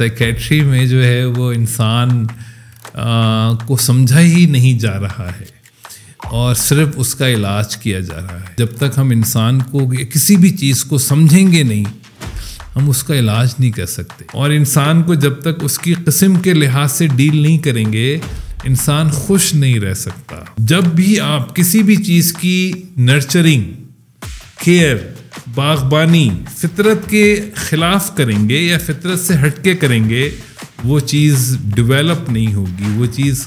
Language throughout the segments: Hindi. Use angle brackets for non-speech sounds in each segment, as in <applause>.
सेक्रेटरी तो में जो है वो इंसान को समझा ही नहीं जा रहा है और सिर्फ उसका इलाज किया जा रहा है जब तक हम इंसान को किसी भी चीज़ को समझेंगे नहीं हम उसका इलाज नहीं कर सकते और इंसान को जब तक उसकी कस्म के लिहाज से डील नहीं करेंगे इंसान खुश नहीं रह सकता जब भी आप किसी भी चीज़ की नर्चरिंग केयर बागबानी फितरत के ख़िलाफ़ करेंगे या फितरत से हटके करेंगे वो चीज़ डेवलप नहीं होगी वो चीज़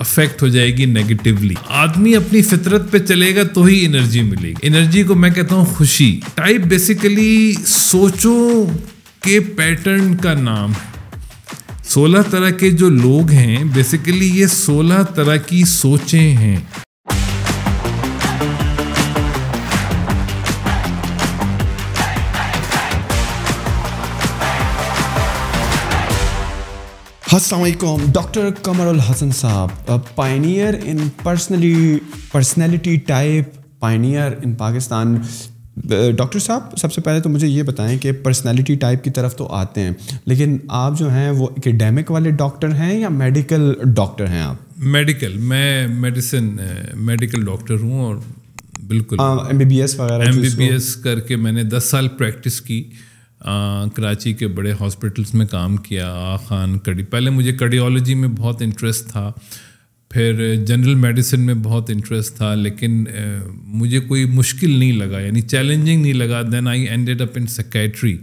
अफेक्ट हो जाएगी नेगेटिवली आदमी अपनी फितरत पे चलेगा तो ही एनर्जी मिलेगी एनर्जी को मैं कहता हूँ खुशी टाइप बेसिकली सोचों के पैटर्न का नाम है सोलह तरह के जो लोग हैं बेसिकली ये सोलह तरह की सोचें हैं असलकम डॉक्टर कमर अल हसन साहब pioneer in personally personality type pioneer in Pakistan doctor साहब सबसे पहले तो मुझे ये बताएं कि पर्सनैलिटी टाइप की तरफ तो आते हैं लेकिन आप जो हैं वो एकेडेमिक वाले डॉक्टर हैं या मेडिकल डॉक्टर हैं आप मेडिकल मैं मेडिसिन मेडिकल डॉक्टर हूँ और बिल्कुल एम बी बी एस वगैरह एम बी बी एस करके मैंने दस साल प्रैक्टिस की कराची के बड़े हॉस्पिटल्स में काम किया खान कड़ी पहले मुझे कार्डियोलॉजी में बहुत इंटरेस्ट था फिर जनरल मेडिसिन में बहुत इंटरेस्ट था लेकिन मुझे कोई मुश्किल नहीं लगा यानी चैलेंजिंग नहीं लगा then I ended up in secretary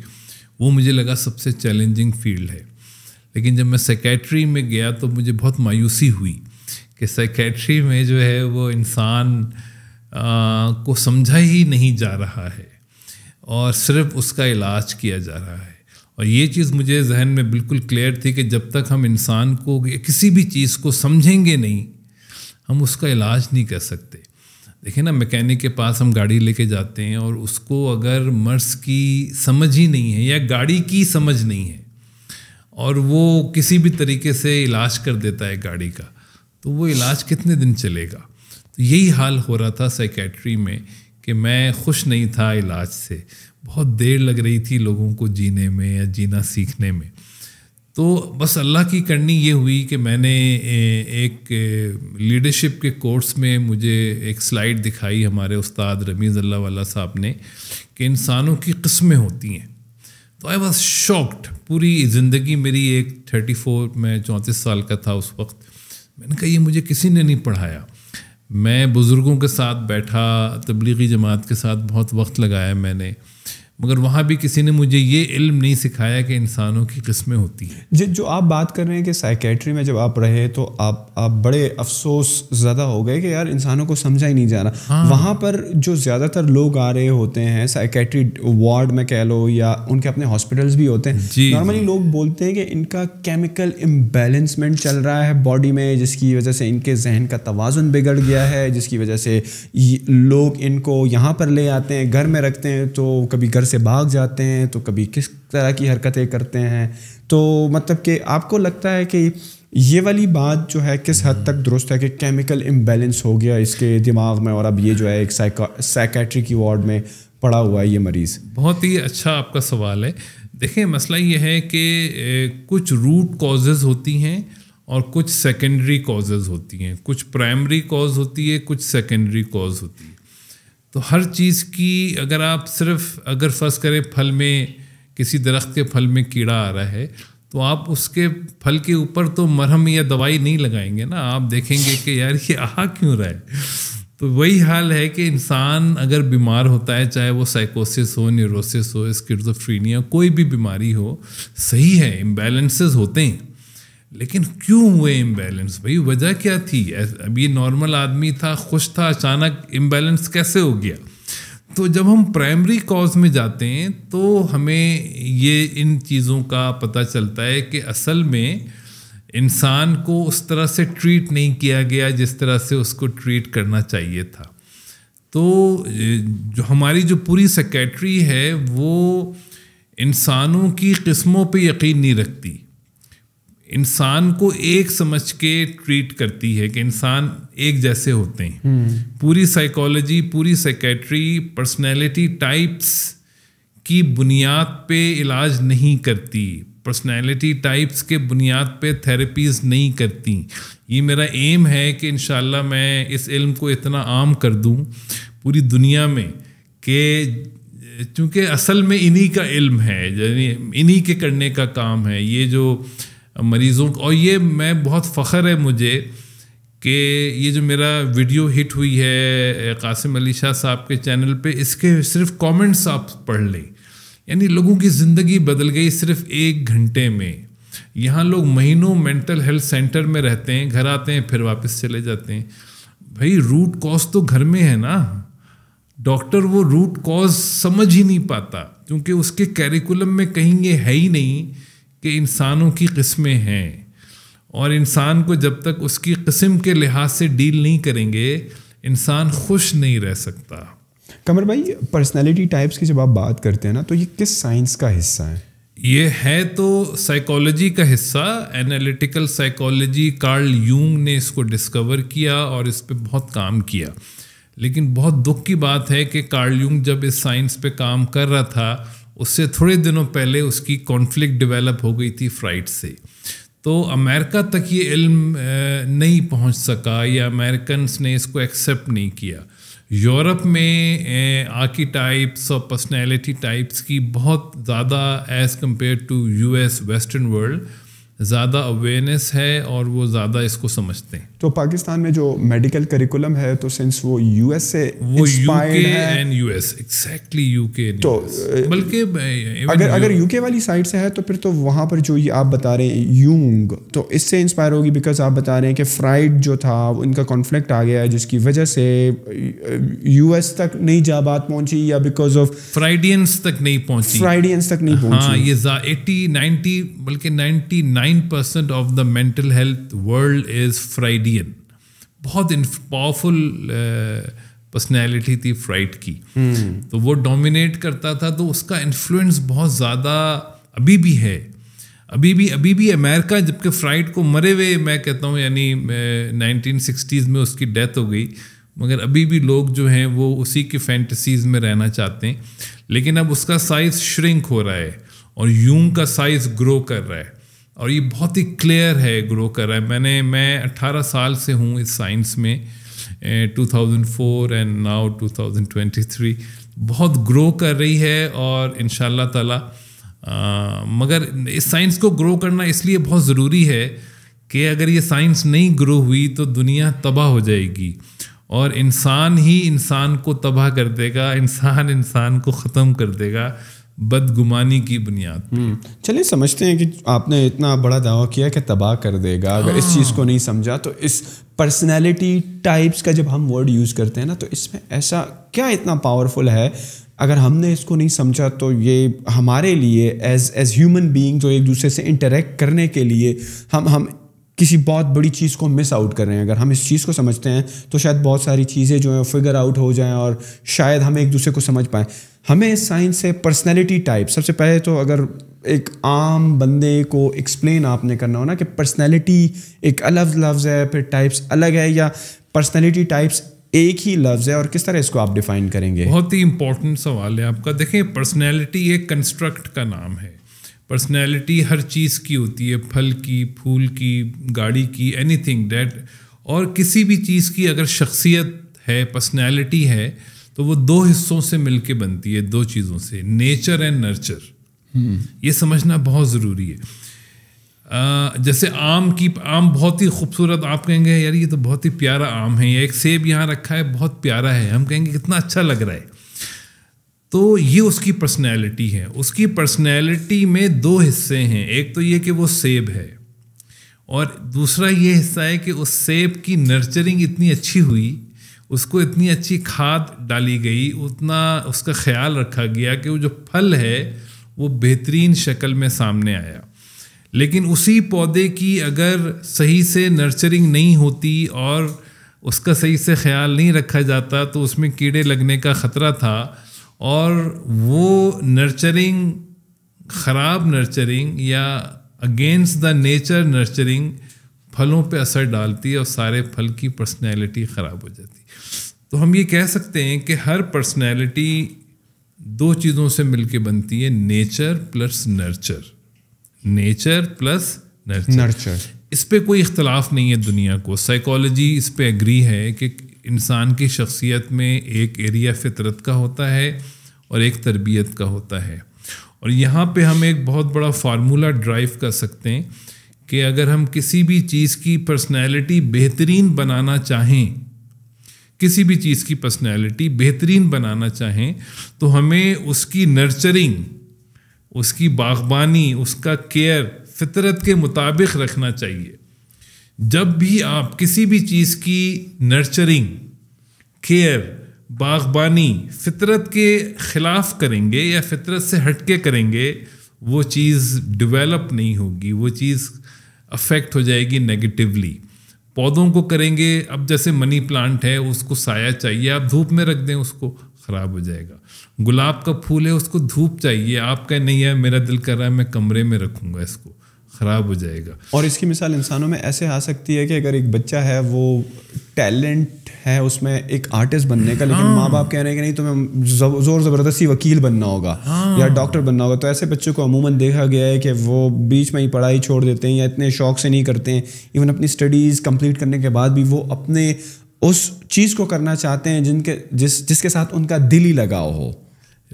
वो मुझे लगा सबसे चैलेंजिंग फील्ड है लेकिन जब मैं सेकेट्री में गया तो मुझे बहुत मायूसी हुई कि सेकेट्री में जो है वो इंसान को समझा ही नहीं जा रहा है और सिर्फ उसका इलाज किया जा रहा है और ये चीज़ मुझे जहन में बिल्कुल क्लियर थी कि जब तक हम इंसान को किसी भी चीज़ को समझेंगे नहीं हम उसका इलाज नहीं कर सकते देखिए ना मैकेनिक के पास हम गाड़ी लेके जाते हैं और उसको अगर मर्स की समझ ही नहीं है या गाड़ी की समझ नहीं है और वो किसी भी तरीके से इलाज कर देता है गाड़ी का तो वो इलाज कितने दिन चलेगा तो यही हाल हो रहा था साइकेट्री में कि मैं खुश नहीं था इलाज से बहुत देर लग रही थी लोगों को जीने में या जीना सीखने में तो बस अल्लाह की करनी ये हुई कि मैंने एक लीडरशिप के कोर्स में मुझे एक स्लाइड दिखाई हमारे उस्ताद रमीज़ अल्लाह वाला साहब ने कि इंसानों की कस्में होती हैं तो आई वॉज शॉक्ड पूरी ज़िंदगी मेरी एक थर्टी फोर मैं चौंतीस साल का था उस वक्त मैंने कहा ये मुझे किसी ने नहीं पढ़ाया मैं बुज़ुर्गों के साथ बैठा तबलीगी जमात के साथ बहुत वक्त लगाया मैंने मगर वहाँ भी किसी ने मुझे ये इल्म नहीं सिखाया कि इंसानों की किस्में होती हैं जो आप बात कर रहे हैं कि साइकेट्री में जब आप रहे तो आप आप बड़े अफसोस ज़्यादा हो गए कि यार इंसानों को समझा ही नहीं जा रहा हाँ। वहाँ पर जो ज़्यादातर लोग आ रहे होते हैं साइकेट्री वार्ड में कह लो या उनके अपने हॉस्पिटल्स भी होते हैं नॉर्मली लोग बोलते हैं कि इनका केमिकल इम्बेलेंसमेंट चल रहा है बॉडी में जिसकी वजह से इनके जहन का तोज़ुन बिगड़ गया है जिसकी वजह से लोग इनको यहाँ पर ले आते हैं घर में रखते हैं तो कभी घर से भाग जाते हैं तो कभी किस तरह की हरकतें करते हैं तो मतलब कि आपको लगता है कि ये वाली बात जो है किस हद तक दुरुस्त है कि केमिकल इम्बेलेंस हो गया इसके दिमाग में और अब ये जो है एक साइकेट्रिक वार्ड में पड़ा हुआ है ये मरीज़ बहुत ही अच्छा आपका सवाल है देखें मसला ये है कि कुछ रूट कॉजेज़ होती हैं और कुछ सेकेंडरी कॉजेज़ होती हैं कुछ प्राइमरी कॉज होती है कुछ सेकेंडरी कॉज होती है तो हर चीज़ की अगर आप सिर्फ अगर फर्ज करें फल में किसी दरख्त के फल में कीड़ा आ रहा है तो आप उसके फल के ऊपर तो मरहम या दवाई नहीं लगाएंगे ना आप देखेंगे कि यार ये आ क्यों रहा है तो वही हाल है कि इंसान अगर बीमार होता है चाहे वो साइकोसिस हो न्यूरोसिस हो स्किजोफ्रीनिया कोई भी बीमारी हो सही है इम्बेलेंसेस होते हैं लेकिन क्यों हुए इम्बैलेंस भाई वजह क्या थी अभी नॉर्मल आदमी था खुश था अचानक इम्बैलेंस कैसे हो गया तो जब हम प्राइमरी कॉज में जाते हैं तो हमें ये इन चीज़ों का पता चलता है कि असल में इंसान को उस तरह से ट्रीट नहीं किया गया जिस तरह से उसको ट्रीट करना चाहिए था तो जो हमारी जो पूरी सेक्रेटरी है वो इंसानों की किस्मों पे यकीन नहीं रखती इंसान को एक समझ के ट्रीट करती है कि इंसान एक जैसे होते हैं हम्म। पूरी साइकोलॉजी पूरी सेक्रेटरी पर्सनैलिटी टाइप्स की बुनियाद पे इलाज नहीं करती पर्सनैलिटी टाइप्स के बुनियाद पे थेरेपीज़ नहीं करती ये मेरा एम है कि इन मैं इस इल्म को इतना आम कर दूँ पूरी दुनिया में कि चूँकि असल में इन्हीं का इल्म है यानी इन्हीं के करने का काम है ये जो मरीज़ों को और ये मैं बहुत फ़ख्र है मुझे कि ये जो मेरा वीडियो हिट हुई है कासिम अली शाह साहब के चैनल पे इसके सिर्फ कमेंट्स आप पढ़ लें यानी लोगों की ज़िंदगी बदल गई सिर्फ एक घंटे में यहाँ लोग महीनों मेंटल हेल्थ सेंटर में रहते हैं घर आते हैं फिर वापस चले जाते हैं भाई रूट कॉज तो घर में है ना डॉक्टर वो रूट कॉज समझ ही नहीं पाता क्योंकि उसके कैरिकुलम में कहीं ये है ही नहीं कि इंसानों की किस्में हैं और इंसान को जब तक उसकी किस्म के लिहाज से डील नहीं करेंगे इंसान खुश नहीं रह सकता कमर भाई पर्सनालिटी टाइप्स की जब आप बात करते हैं ना तो ये किस साइंस का हिस्सा है ये है तो साइकोलॉजी का हिस्सा एनालिटिकल साइकोलॉजी कार्ल यूंग ने इसको डिस्कवर किया और इस पर बहुत काम किया लेकिन बहुत दुख की बात है कि कार्ल यूंग जब इस साइंस पे काम कर रहा था उससे थोड़े दिनों पहले उसकी कॉन्फ्लिक्ट डेवलप हो गई थी फ्राइट से तो अमेरिका तक ये इल्म नहीं पहुंच सका या अमेरिकन ने इसको एक्सेप्ट नहीं किया यूरोप में आकी टाइप्स और पर्सनैलिटी टाइप्स की बहुत ज़्यादा as compare to US western world ज़्यादा अवेयरनेस है और वो ज़्यादा इसको समझते हैं तो पाकिस्तान में जो मेडिकल करिकुलम है तो सिंस वो यूएस से तो, uh, uh, अगर अगर यूके वाली साइड से है तो फिर तो वहां पर जो ये आप बता रहे हैं यूंग तो इससे इंस्पायर होगी बिकॉज आप बता रहे हैं कि फ्राइड जो था उनका कॉन्फ्लिक्ट आ गया है जिसकी वजह से यूएस uh, तक नहीं जा बात पहुंची या बिकॉज ऑफ फ्राइडियंस तक नहीं पहुंची फ्राइडियंस तक नहीं हाँ, पहुंची ये एटी नाइनटी बल्कि ninety nine percent of the mental health world is Freudian comedian बहुत पावरफुल पर्सनैलिटी uh, थी फ्राइट की hmm. तो वो डोमिनेट करता था तो उसका इन्फ्लुएंस बहुत ज़्यादा अभी भी है अभी भी अभी भी अमेरिका जबकि फ्राइट को मरे हुए मैं कहता हूँ यानी नाइनटीन सिक्सटीज़ में उसकी डेथ हो गई मगर अभी भी लोग जो हैं वो उसी की फैंटसीज़ में रहना चाहते हैं लेकिन अब उसका साइज़ श्रिंक हो रहा है और यूंग का साइज़ ग्रो कर रहा है और ये बहुत ही क्लियर है ग्रो कर रहा है मैंने मैं 18 साल से हूँ इस साइंस में 2004 एंड नाउ 2023 बहुत ग्रो कर रही है और इन ताला मगर इस साइंस को ग्रो करना इसलिए बहुत ज़रूरी है कि अगर ये साइंस नहीं ग्रो हुई तो दुनिया तबाह हो जाएगी और इंसान ही इंसान को तबाह कर देगा इंसान इंसान को ख़त्म कर देगा बदगुमानी की बुनियाद हम्म। चलिए समझते हैं कि आपने इतना बड़ा दावा किया कि तबाह कर देगा अगर इस चीज़ को हाँ। नहीं समझा तो इस पर्सनैलिटी टाइप्स का जब हम वर्ड यूज़ करते हैं ना तो इसमें ऐसा क्या इतना पावरफुल है अगर हमने इसको नहीं समझा तो ये हमारे लिए एज एज ह्यूमन बींग जो एक दूसरे से इंटरेक्ट करने के लिए हम हम किसी बहुत बड़ी चीज़ को मिस आउट कर रहे हैं अगर हम इस चीज़ को समझते हैं तो शायद बहुत सारी चीज़ें जो हैं फिगर आउट हो जाएं और शायद हम एक दूसरे को समझ पाएँ हमें साइंस से पर्सनैलिटी टाइप सबसे पहले तो अगर एक आम बंदे को एक्सप्लेन आपने करना हो ना कि पर्सनैलिटी एक अलग लफ्ज़ है फिर टाइप्स अलग है या पर्सनैलिटी टाइप्स एक ही लफ्ज़ है और किस तरह इसको आप डिफाइन करेंगे बहुत ही इंपॉर्टेंट सवाल है आपका देखें पर्सनैलिटी एक कंस्ट्रक्ट का नाम है पर्सनैलिटी हर चीज़ की होती है फल की फूल की गाड़ी की थिंग डैट और किसी भी चीज़ की अगर शख्सियत है पर्सनैलिटी है तो वो दो हिस्सों से मिलके बनती है दो चीज़ों से नेचर एंड नर्चर ये समझना बहुत ज़रूरी है आ, जैसे आम की आम बहुत ही खूबसूरत आप कहेंगे यार ये तो बहुत ही प्यारा आम है या एक सेब यहाँ रखा है बहुत प्यारा है हम कहेंगे कितना अच्छा लग रहा है तो ये उसकी पर्सनैलिटी है उसकी पर्सनैलिटी में दो हिस्से हैं एक तो ये कि वो सेब है और दूसरा ये हिस्सा है कि उस सेब की नर्चरिंग इतनी अच्छी हुई उसको इतनी अच्छी खाद डाली गई उतना उसका ख्याल रखा गया कि वो जो फल है वो बेहतरीन शक्ल में सामने आया लेकिन उसी पौधे की अगर सही से नर्चरिंग नहीं होती और उसका सही से ख्याल नहीं रखा जाता तो उसमें कीड़े लगने का ख़तरा था और वो नर्चरिंग ख़राब नर्चरिंग या अगेंस्ट द नेचर नर्चरिंग फलों पे असर डालती है और सारे फल की पर्सनैलिटी ख़राब हो जाती है तो हम ये कह सकते हैं कि हर पर्सनैलिटी दो चीज़ों से मिलके बनती है nature plus nurture nature plus nurture, nurture. इस पर कोई इख्तलाफ नहीं है दुनिया को साइकोलॉजी इस पर एग्री है कि इंसान की शख्सियत में एक एरिया फितरत का होता है और एक तरबियत का होता है और यहाँ पे हम एक बहुत बड़ा फार्मूला ड्राइव कर सकते हैं कि अगर हम किसी भी चीज़ की पर्सनैलिटी बेहतरीन बनाना चाहें किसी भी चीज़ की पर्सनैलिटी बेहतरीन बनाना चाहें तो हमें उसकी नर्चरिंग उसकी बागबानी उसका केयर फितरत के मुताबिक रखना चाहिए जब भी आप किसी भी चीज़ की नर्चरिंग केयर बागबानी फितरत के ख़िलाफ़ करेंगे या फितरत से हट के करेंगे वो चीज़ डेवलप नहीं होगी वो चीज़ अफेक्ट हो जाएगी नेगेटिवली पौधों को करेंगे अब जैसे मनी प्लांट है उसको साया चाहिए आप धूप में रख दें उसको ख़राब हो जाएगा गुलाब का फूल है उसको धूप चाहिए आप कह नहीं है मेरा दिल कर रहा है मैं कमरे में रखूँगा इसको ख़राब हो जाएगा और इसकी मिसाल इंसानों में ऐसे आ सकती है कि अगर एक बच्चा है वो टैलेंट है उसमें एक आर्टिस्ट बनने का लेकिन हाँ। माँ बाप कह रहे हैं कि नहीं तुम्हें ज़ोर ज़बरदस्ती वकील बनना होगा हाँ। या डॉक्टर बनना होगा तो ऐसे बच्चों को अमूमन देखा गया है कि वो बीच में ही पढ़ाई छोड़ देते हैं या इतने शौक से नहीं करते हैं इवन अपनी स्टडीज़ कंप्लीट करने के बाद भी वो अपने उस चीज़ को करना चाहते हैं जिनके जिस जिसके साथ उनका दिल ही लगाव हो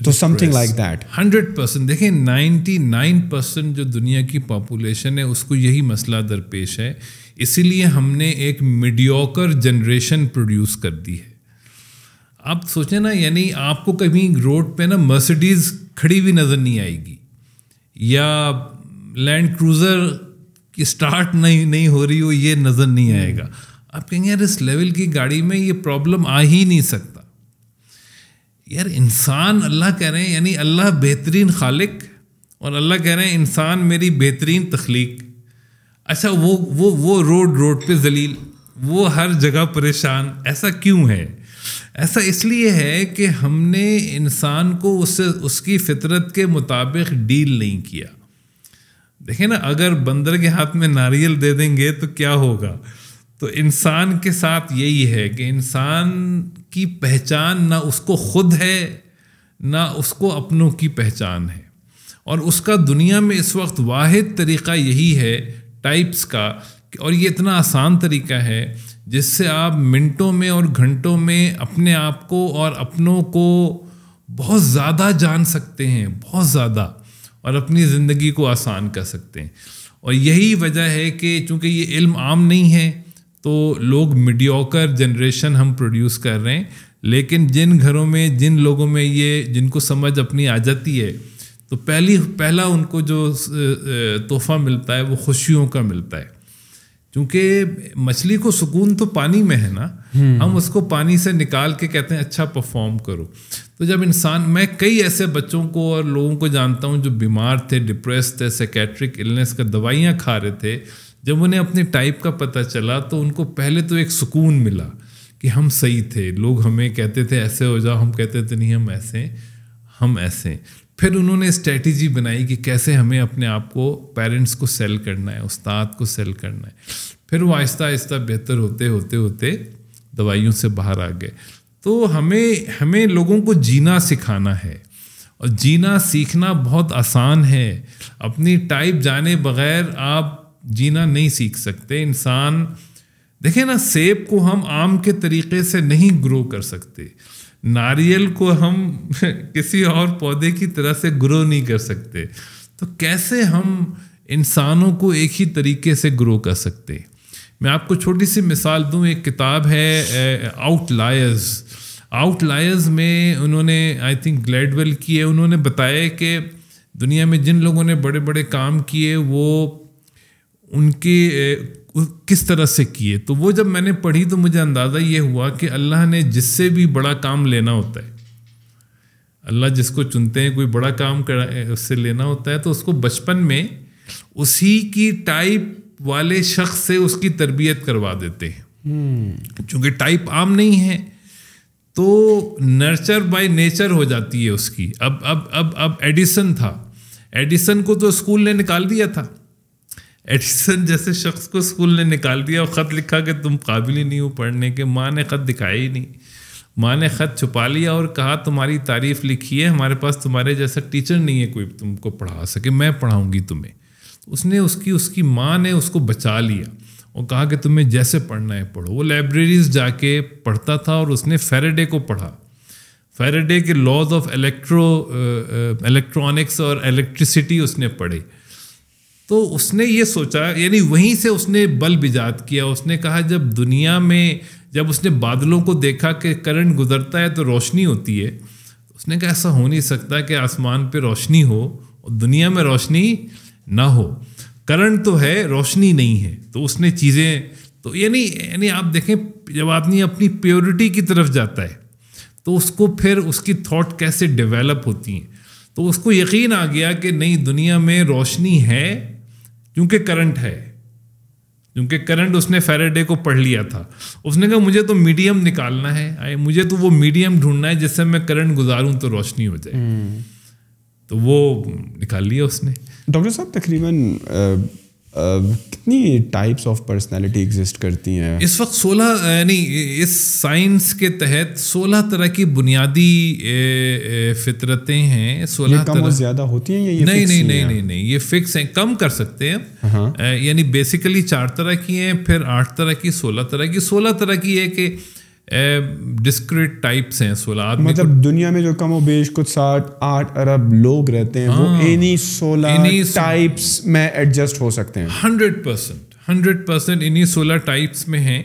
तो something like that hundred percent देखिए नाइन्टी नाइन परसेंट जो दुनिया की पॉपुलेशन है उसको यही मसला दरपेश है इसीलिए हमने एक मीडियोकर जनरेशन प्रोड्यूस कर दी है आप सोचें ना यानी आपको कभी रोड पे ना मर्सिडीज़ खड़ी भी नज़र नहीं आएगी या लैंड क्रूज़र की स्टार्ट नहीं नहीं हो रही हो ये नज़र नहीं आएगा आप कहेंगे यार इस लेवल की गाड़ी में ये प्रॉब्लम आ ही नहीं सकता यार इंसान अल्लाह कह रहे हैं यानी अल्लाह बेहतरीन खालिक और अल्लाह कह रहे हैं इंसान मेरी बेहतरीन तख्लीक अच्छा वो वो वो रोड रोड पे जलील वो हर जगह परेशान ऐसा क्यों है ऐसा इसलिए है कि हमने इंसान को उससे उसकी फितरत के मुताबिक डील नहीं किया देखें ना अगर बंदर के हाथ में नारियल दे देंगे तो क्या होगा तो इंसान के साथ यही है कि इंसान की पहचान ना उसको खुद है ना उसको अपनों की पहचान है और उसका दुनिया में इस वक्त वाहिद तरीक़ा यही है टाइप्स का और ये इतना आसान तरीका है जिससे आप मिनटों में और घंटों में अपने आप को और अपनों को बहुत ज़्यादा जान सकते हैं बहुत ज़्यादा और अपनी ज़िंदगी को आसान कर सकते हैं और यही वजह है कि चूँकि ये इल्म आम नहीं है तो लोग मीडियोकर जनरेशन हम प्रोड्यूस कर रहे हैं लेकिन जिन घरों में जिन लोगों में ये जिनको समझ अपनी आ जाती है तो पहली पहला उनको जो तोहफा मिलता है वो खुशियों का मिलता है क्योंकि मछली को सुकून तो पानी में है ना हम्म। हम उसको पानी से निकाल के कहते हैं अच्छा परफॉर्म करो तो जब इंसान मैं कई ऐसे बच्चों को और लोगों को जानता हूँ जो बीमार थे डिप्रेस थे सेकेट्रिक इलनेस का दवाइयाँ खा रहे थे जब उन्हें अपने टाइप का पता चला तो उनको पहले तो एक सुकून मिला कि हम सही थे लोग हमें कहते थे ऐसे हो जाओ हम कहते थे नहीं हम ऐसे हम ऐसे फिर उन्होंने स्ट्रैटेजी बनाई कि कैसे हमें अपने आप को पेरेंट्स को सेल करना है उस्ताद को सेल करना है फिर वो आहिस्ता आहिस्ता बेहतर होते होते होते दवाइयों से बाहर आ गए तो हमें हमें लोगों को जीना सिखाना है और जीना सीखना बहुत आसान है अपनी टाइप जाने बगैर आप जीना नहीं सीख सकते इंसान देखें ना सेब को हम आम के तरीके से नहीं ग्रो कर सकते नारियल को हम <laughs> किसी और पौधे की तरह से ग्रो नहीं कर सकते तो कैसे हम इंसानों को एक ही तरीके से ग्रो कर सकते मैं आपको छोटी सी मिसाल दूं एक किताब है आउटलायर्स आउटलायर्स में उन्होंने आई थिंक ग्लेडवेल की है उन्होंने बताया कि दुनिया में जिन लोगों ने बड़े बड़े काम किए वो उनके किस तरह से किए तो वो जब मैंने पढ़ी तो मुझे अंदाज़ा ये हुआ कि अल्लाह ने जिससे भी बड़ा काम लेना होता है अल्लाह जिसको चुनते हैं कोई बड़ा काम कर उससे लेना होता है तो उसको बचपन में उसी की टाइप वाले शख्स से उसकी तरबियत करवा देते हैं हम्म। चूँकि टाइप आम नहीं है तो नर्चर बाय नेचर हो जाती है उसकी अब अब अब अब एडिसन था एडिसन को तो स्कूल ने निकाल दिया था एडिसन जैसे शख्स को स्कूल ने निकाल दिया और ख़त लिखा कि तुम काबिल ही नहीं हो पढ़ने के माँ ने ख़त दिखाया ही नहीं माँ ने ख़त छुपा लिया और कहा तुम्हारी तारीफ़ लिखी है हमारे पास तुम्हारे जैसा टीचर नहीं है कोई तुमको पढ़ा सके मैं पढ़ाऊँगी तुम्हें तो उसने उसकी उसकी माँ ने उसको बचा लिया और कहा कि तुम्हें जैसे पढ़ना है पढ़ो वो लाइब्रेरीज जाके पढ़ता था और उसने फेरेडे को पढ़ा फेरेडे के लॉज ऑफ इलेक्ट्रो इलेक्ट्रॉनिक्स और इलेक्ट्रिसिटी उसने पढ़े तो उसने ये सोचा यानी वहीं से उसने बल बिजात किया उसने कहा जब दुनिया में जब उसने बादलों को देखा कि करंट गुजरता है तो रोशनी होती है उसने कहा ऐसा हो नहीं सकता कि आसमान पर रोशनी हो और दुनिया में रोशनी ना हो करंट तो है रोशनी नहीं है तो उसने चीज़ें तो यानी यानी आप देखें जब आदमी अपनी प्योरिटी की तरफ जाता है तो उसको फिर उसकी थॉट कैसे डेवलप होती हैं तो उसको यकीन आ गया कि नहीं दुनिया में रोशनी है क्योंकि करंट है क्योंकि करंट उसने फेरेडे को पढ़ लिया था उसने कहा मुझे तो मीडियम निकालना है मुझे तो वो मीडियम ढूंढना है जिससे मैं करंट गुजारूं तो रोशनी हो जाए हम्म। तो वो निकाल लिया उसने डॉक्टर साहब तकरीबन कितनी टाइप्स ऑफ पर्सनालिटी एग्जिस्ट करती हैं इस वक्त सोलह नहीं इस साइंस के तहत सोलह तरह की बुनियादी फितरतें हैं सोलह तरह ज्यादा होती हैं या ये नहीं नहीं नहीं नहीं नहीं ये फिक्स हैं कम कर सकते हैं हाँ। यानी बेसिकली चार तरह की हैं फिर आठ तरह की सोलह तरह की सोलह तरह की है कि डिस्क्रिट टाइप्स हैं सोलार मतलब दुनिया में जो कम बेश कुछ सात आठ अरब लोग रहते हैं हाँ, वो एनी सोलह टाइप्स में एडजस्ट हो सकते हैं हंड्रेड परसेंट हंड्रेड परसेंट इन्हीं सोलह टाइप्स में हैं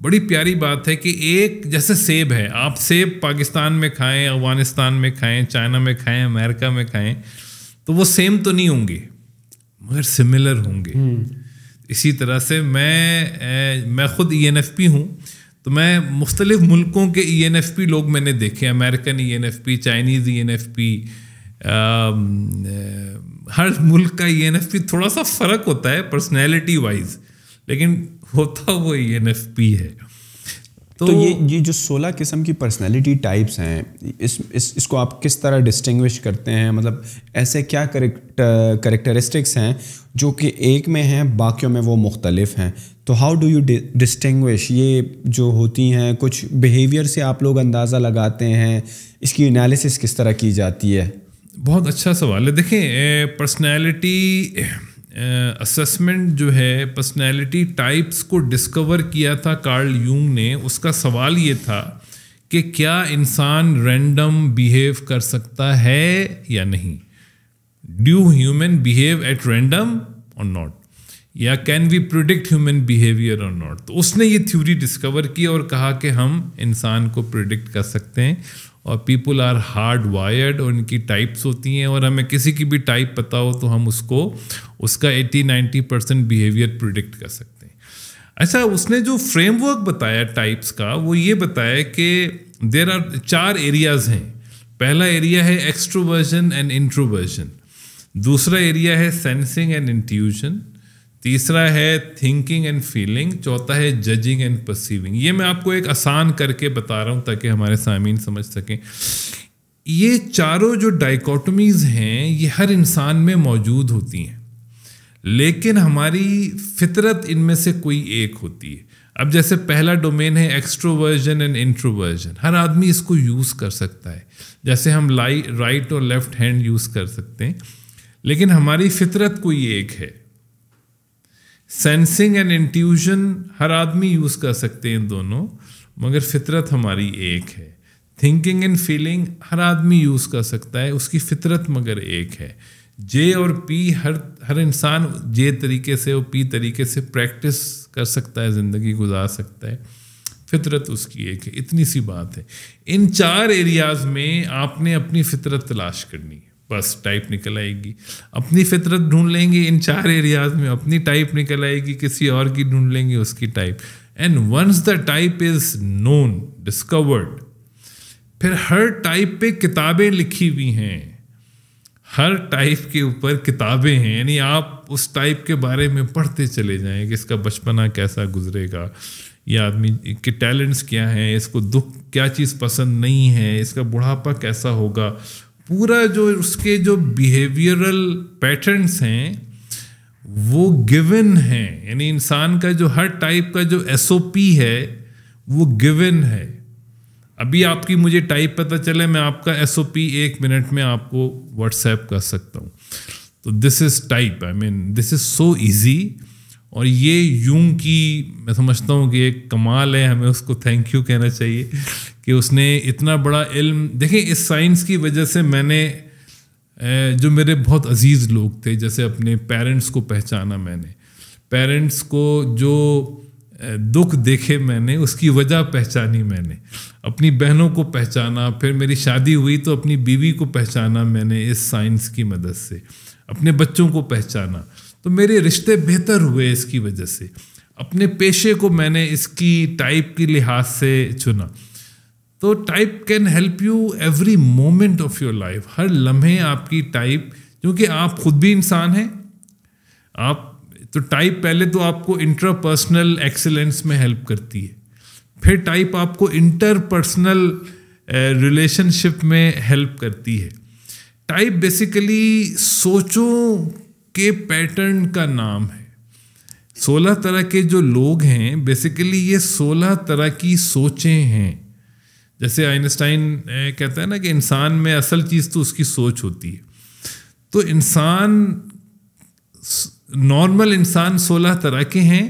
बड़ी प्यारी बात है कि एक जैसे सेब है आप सेब पाकिस्तान में खाएं अफगानिस्तान में खाएं चाइना में खाएं अमेरिका में खाएं तो वो सेम तो नहीं होंगे मगर सिमिलर होंगे हम्म। इसी तरह से मैं मैं खुद ई एन एफ पी हूँ तो मैं मुख्तलिफ मुल्कों के ई एन एफ पी लोग मैंने देखे American E N F P Chinese E N F P हर मुल्क का ई एन एफ पी थोड़ा सा फ़र्क होता है पर्सनैलिटी वाइज लेकिन होता वो ई एन एफ पी है तो, तो ये ये जो सोलह किस्म की पर्सनैलिटी टाइप्स हैं इस, इस इसको आप किस तरह डिस्टिंग्विश करते हैं मतलब ऐसे क्या करेक्ट करेक्टरिस्टिक्स हैं जो कि एक में हैं बाकियों में वो मुख्तलिफ हैं तो हाउ डू यू डिस्टिंग्विश ये जो होती हैं कुछ बिहेवियर से आप लोग अंदाज़ा लगाते हैं इसकी एनालिसिस किस तरह की जाती है बहुत अच्छा सवाल है देखें पर्सनैलिटी असेसमेंट जो है पर्सनैलिटी टाइप्स को डिस्कवर किया था कार्ल यूंग ने उसका सवाल ये था कि क्या इंसान रैंडम बिहेव कर सकता है या नहीं do human behave at random और नॉट या can we predict human behaviour और नॉट तो उसने ये थ्योरी डिस्कवर की और कहा कि हम इंसान को प्रिडिक्ट कर सकते हैं और पीपल आर हार्ड वायर्ड और इनकी टाइप्स होती हैं और हमें किसी की भी टाइप पता हो तो हम उसको उसका 80-90 परसेंट बिहेवियर प्रिडिक्ट कर सकते हैं अच्छा उसने जो फ्रेमवर्क बताया टाइप्स का वो ये बताया कि देर आर चार एरियाज़ हैं पहला एरिया है एक्सट्रोवर्जन एंड इंट्रोवर्जन दूसरा एरिया है सेंसिंग एंड इंट्यूजन तीसरा है थिंकिंग एंड फीलिंग चौथा है जजिंग एंड परसीविंग ये मैं आपको एक आसान करके बता रहा हूँ ताकि हमारे सामीन समझ सकें ये चारों जो डाइकोटमीज़ हैं ये हर इंसान में मौजूद होती हैं लेकिन हमारी फितरत इनमें से कोई एक होती है अब जैसे पहला डोमेन है एक्सट्रोवर्जन एंड इंट्रोवर्जन हर आदमी इसको यूज़ कर सकता है जैसे हम लाई राइट और लेफ्ट हैंड यूज़ कर सकते हैं लेकिन हमारी फितरत कोई एक है सेंसिंग एंड इंट्यूशन हर आदमी यूज़ कर सकते हैं दोनों मगर फितरत हमारी एक है थिंकिंग एंड फीलिंग हर आदमी यूज़ कर सकता है उसकी फितरत मगर एक है जे और पी हर हर इंसान जे तरीके से और पी तरीके से प्रैक्टिस कर सकता है ज़िंदगी गुजार सकता है फितरत उसकी एक है इतनी सी बात है इन चार एरियाज़ में आपने अपनी फितरत तलाश करनी बस टाइप निकल आएगी अपनी फितरत ढूंढ लेंगे इन चार एरियाज में अपनी टाइप निकल आएगी किसी और की ढूंढ लेंगे उसकी type and once the type is known discovered फिर हर टाइप पे किताबें लिखी हुई हैं हर टाइप के ऊपर किताबें हैं यानी आप उस टाइप के बारे में पढ़ते चले जाएं कि इसका बचपना कैसा गुजरेगा ये आदमी के टैलेंट्स क्या हैं इसको दुख क्या चीज़ पसंद नहीं है इसका बुढ़ापा कैसा होगा पूरा जो उसके जो बिहेवियरल पैटर्न्स हैं वो गिवन है यानी इंसान का जो हर टाइप का जो एस है वो गिवन है अभी आपकी मुझे टाइप पता चले मैं आपका एस ओ पी एक मिनट में आपको व्हाट्सएप कर सकता हूँ तो this is type I mean this is so easy और ये यूं की मैं समझता हूँ कि एक कमाल है हमें उसको थैंक यू कहना चाहिए कि उसने इतना बड़ा इल्म देखें इस साइंस की वजह से मैंने जो मेरे बहुत अजीज़ लोग थे जैसे अपने पेरेंट्स को पहचाना मैंने पेरेंट्स को जो दुख देखे मैंने उसकी वजह पहचानी मैंने अपनी बहनों को पहचाना फिर मेरी शादी हुई तो अपनी बीवी को पहचाना मैंने इस साइंस की मदद से अपने बच्चों को पहचाना तो मेरे रिश्ते बेहतर हुए इसकी वजह से अपने पेशे को मैंने इसकी टाइप के लिहाज से चुना तो type can help you every moment of your life हर लम्हे आपकी टाइप क्योंकि आप खुद भी इंसान हैं आप तो टाइप पहले तो आपको इंटरपर्सनल एक्सेलेंस में हेल्प करती है फिर टाइप आपको इंटरपर्सनल रिलेशनशिप में हेल्प करती है टाइप बेसिकली सोचों के पैटर्न का नाम है सोलह तरह के जो लोग हैं बेसिकली ये सोलह तरह की सोचें हैं जैसे आइंस्टाइन कहता है ना कि इंसान में असल चीज़ तो उसकी सोच होती है तो इंसान नॉर्मल इंसान सोलह तरह के हैं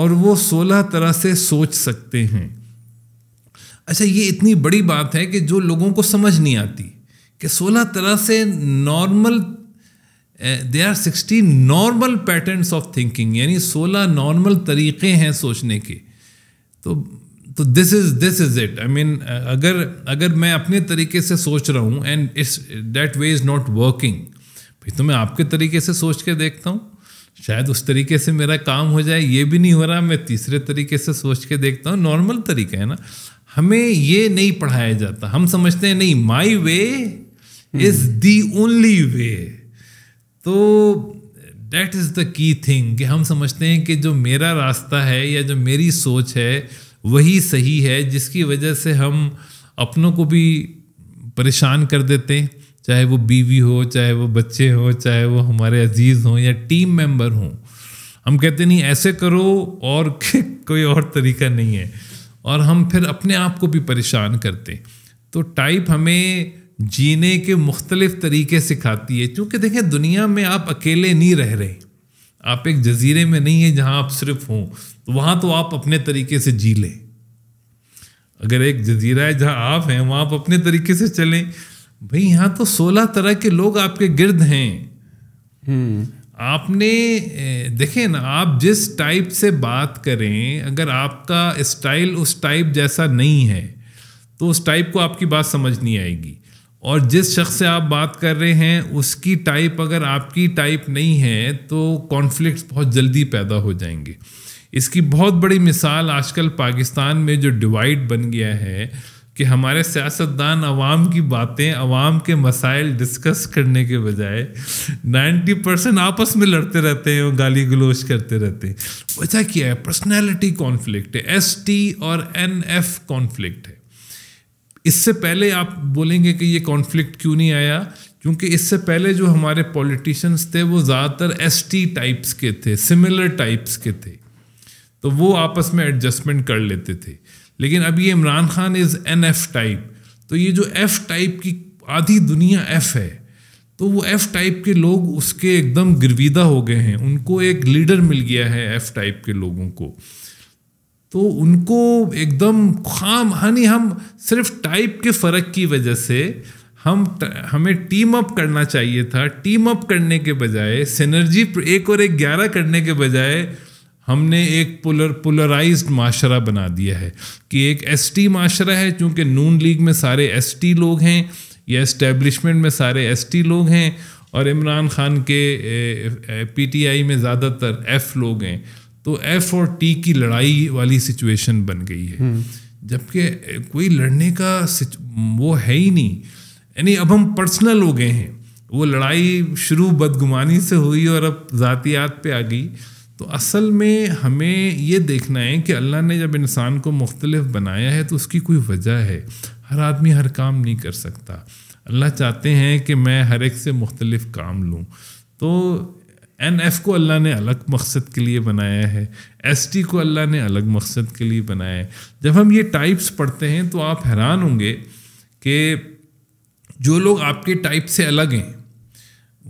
और वो सोलह तरह से सोच सकते हैं अच्छा ये इतनी बड़ी बात है कि जो लोगों को समझ नहीं आती कि सोलह तरह से normal they are sixty normal patterns of thinking यानी सोलह नॉर्मल तरीक़े हैं सोचने के तो तो this is this is it I mean अगर अगर मैं अपने तरीके से सोच रहा हूँ and it's that way is not working भाई तो मैं आपके तरीके से सोच के देखता हूँ शायद उस तरीके से मेरा काम हो जाए ये भी नहीं हो रहा मैं तीसरे तरीके से सोच के देखता हूँ नॉर्मल तरीका है ना हमें ये नहीं पढ़ाया जाता हम समझते हैं नहीं माई way is the only way तो that is the key thing कि हम समझते हैं कि जो मेरा रास्ता है या जो मेरी सोच है वही सही है जिसकी वजह से हम अपनों को भी परेशान कर देते हैं चाहे वो बीवी हो चाहे वो बच्चे हो चाहे वो हमारे अजीज़ हों या टीम मेंबर हों हम कहते नहीं ऐसे करो और <laughs> कोई और तरीका नहीं है और हम फिर अपने आप को भी परेशान करते तो टाइप हमें जीने के मुख्तलिफ तरीके सिखाती है क्योंकि देखें दुनिया में आप अकेले नहीं रह रहे आप एक जजीरे में नहीं है जहाँ आप सिर्फ हों तो वहां तो आप अपने तरीके से जी लें अगर एक जजीरा है जहाँ आप हैं वहां आप अपने तरीके से चलें भाई यहाँ तो सोलह तरह के लोग आपके गिर्द हैं हम्म। आपने देखें ना आप जिस टाइप से बात करें अगर आपका स्टाइल उस टाइप जैसा नहीं है तो उस टाइप को आपकी बात समझ नहीं आएगी और जिस शख्स से आप बात कर रहे हैं उसकी टाइप अगर आपकी टाइप नहीं है तो कॉन्फ्लिक्ट बहुत जल्दी पैदा हो जाएंगे इसकी बहुत बड़ी मिसाल आजकल पाकिस्तान में जो डिवाइड बन गया है कि हमारे सियासतदान अवाम की बातें अवाम के मसाइल डिस्कस करने के बजाय 90 परसेंट आपस में लड़ते रहते हैं और गाली गलोच करते रहते हैं वजह क्या है पर्सनैलिटी कॉन्फ्लिक्ट है एस टी और एन एफ कॉन्फ्लिक्ट है इससे पहले आप बोलेंगे कि ये कॉन्फ्लिक्ट क्यों नहीं आया क्योंकि इससे पहले जो हमारे पॉलिटिशियंस थे वो ज़्यादातर एस टी टाइप्स के थे सिमिलर टाइप्स के थे तो वो आपस में एडजस्टमेंट कर लेते थे लेकिन अब ये Imran Khan is N F type तो ये जो एफ टाइप की आधी दुनिया एफ है तो वो एफ टाइप के लोग उसके एकदम गिरविदा हो गए हैं उनको एक लीडर मिल गया है एफ टाइप के लोगों को तो उनको एकदम खाम हानि हम सिर्फ टाइप के फ़र्क की वजह से हम हमें टीम अप करना चाहिए था टीम अप करने के बजाय सिनर्जी एक और एक ग्यारह करने के बजाय हमने एक पुलर पुलराइज माशरा बना दिया है कि एक एसटी माशरा है क्योंकि नून लीग में सारे एसटी लोग हैं या इस्टेब्लिशमेंट में सारे एसटी लोग हैं और इमरान खान के पीटीआई में ज़्यादातर एफ लोग हैं तो एफ और टी की लड़ाई वाली सिचुएशन बन गई है हम्म। जबकि कोई लड़ने का वो है ही नहीं यानी अब हम पर्सनल हो गए हैं वो लड़ाई शुरू बदगुमानी से हुई और अब ज़ातियात पे आ गई तो असल में हमें ये देखना है कि अल्लाह ने जब इंसान को मुख्तलिफ बनाया है तो उसकी कोई वजह है हर आदमी हर काम नहीं कर सकता अल्लाह चाहते हैं कि मैं हर एक से मुख्तलिफ काम लूँ तो एन एफ को अल्लाह ने अलग मकसद के लिए बनाया है एस टी को अल्लाह ने अलग मकसद के लिए बनाया है जब हम ये टाइप्स पढ़ते हैं तो आप हैरान होंगे कि जो लोग आपके टाइप से अलग हैं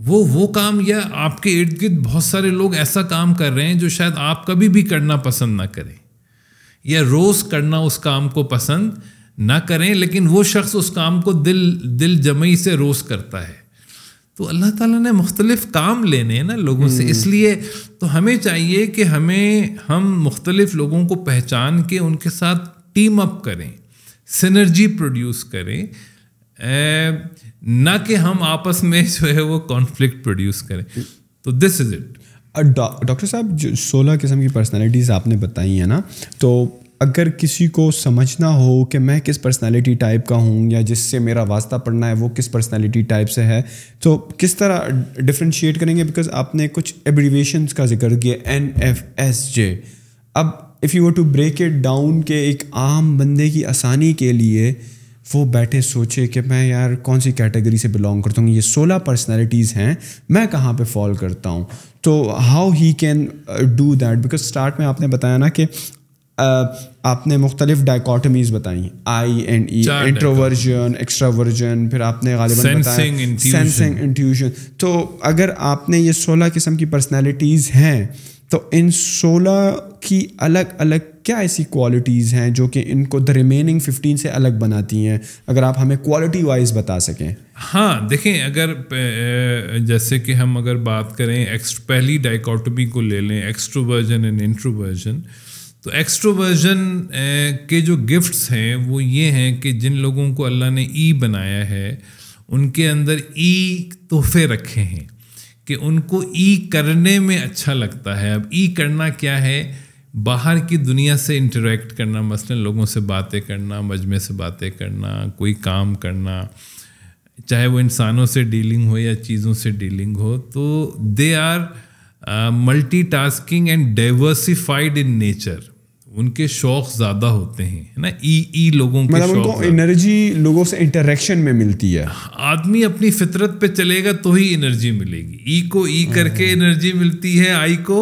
वो वो काम या आपके इर्द गिर्द बहुत सारे लोग ऐसा काम कर रहे हैं जो शायद आप कभी भी करना पसंद ना करें या रोज़ करना उस काम को पसंद ना करें लेकिन वो शख्स उस काम को दिल दिल जमई से रोज़ करता है तो अल्लाह ताला ने मुख्तलिफ काम लेने हैं ना लोगों से हम्म। इसलिए तो हमें चाहिए कि हमें हम मुख्तलिफ लोगों को पहचान के उनके साथ टीम अप करें सिनर्जी प्रोड्यूस करें ना कि हम आपस में जो है वो कॉन्फ्लिक्ट प्रोड्यूस करें तो दिस इज इट डॉक्टर साहब जो सोलह किस्म की पर्सनालिटीज़ आपने बताई हैं ना तो अगर किसी को समझना हो कि मैं किस पर्सनालिटी टाइप का हूँ या जिससे मेरा वास्ता पढ़ना है वो किस पर्सनालिटी टाइप से है तो किस तरह डिफ्रेंशिएट करेंगे बिकॉज आपने कुछ एब्रीवेशन का जिक्र किया एन एफ एस जे अब इफ़ यू वो टू ब्रेक इट डाउन के एक आम बंदे की आसानी के लिए वो बैठे सोचे कि मैं यार कौन सी कैटेगरी से बिलोंग करता हूँ ये सोलह पर्सनैलिटीज़ हैं मैं कहाँ पे फॉल करता हूँ तो how he can do that because start में आपने बताया ना कि uh, आपने मुख्तलिफ डाइकॉटमीज बताई I and E introversion extraversion फिर आपने सेंसिंग इंट्यूशन तो अगर आपने ये सोलह किस्म की पर्सनैलिटीज़ हैं तो इन सोलह की अलग अलग क्या ऐसी क्वालिटीज़ हैं जो कि इनको द रिमेनिंग फिफ्टीन से अलग बनाती हैं अगर आप हमें क्वालिटी वाइज बता सकें हाँ देखें अगर जैसे कि हम अगर बात करें एक्स पहली डाइकॉटमी को ले लें एक्स्ट्रोवर्जन एंड इंट्रोवर्जन तो एक्स्ट्रोवर्जन के जो गिफ्ट्स हैं वो ये हैं कि जिन लोगों को अल्लाह ने ई e बनाया है उनके अंदर ई e तोहफे रखे हैं कि उनको ई e करने में अच्छा लगता है अब ई करना क्या है बाहर की दुनिया से इंटरेक्ट करना मसलन लोगों से बातें करना मजमे से बातें करना कोई काम करना चाहे वो इंसानों से डीलिंग हो या चीज़ों से डीलिंग हो तो they are multi tasking and diversified in nature उनके शौक ज़्यादा होते हैं है ना ई ई लोगों के मतलब उनको एनर्जी लोगों से इंटरेक्शन में मिलती है आदमी अपनी फितरत पे चलेगा तो ही एनर्जी मिलेगी ई को ई हाँ। करके एनर्जी मिलती है आई को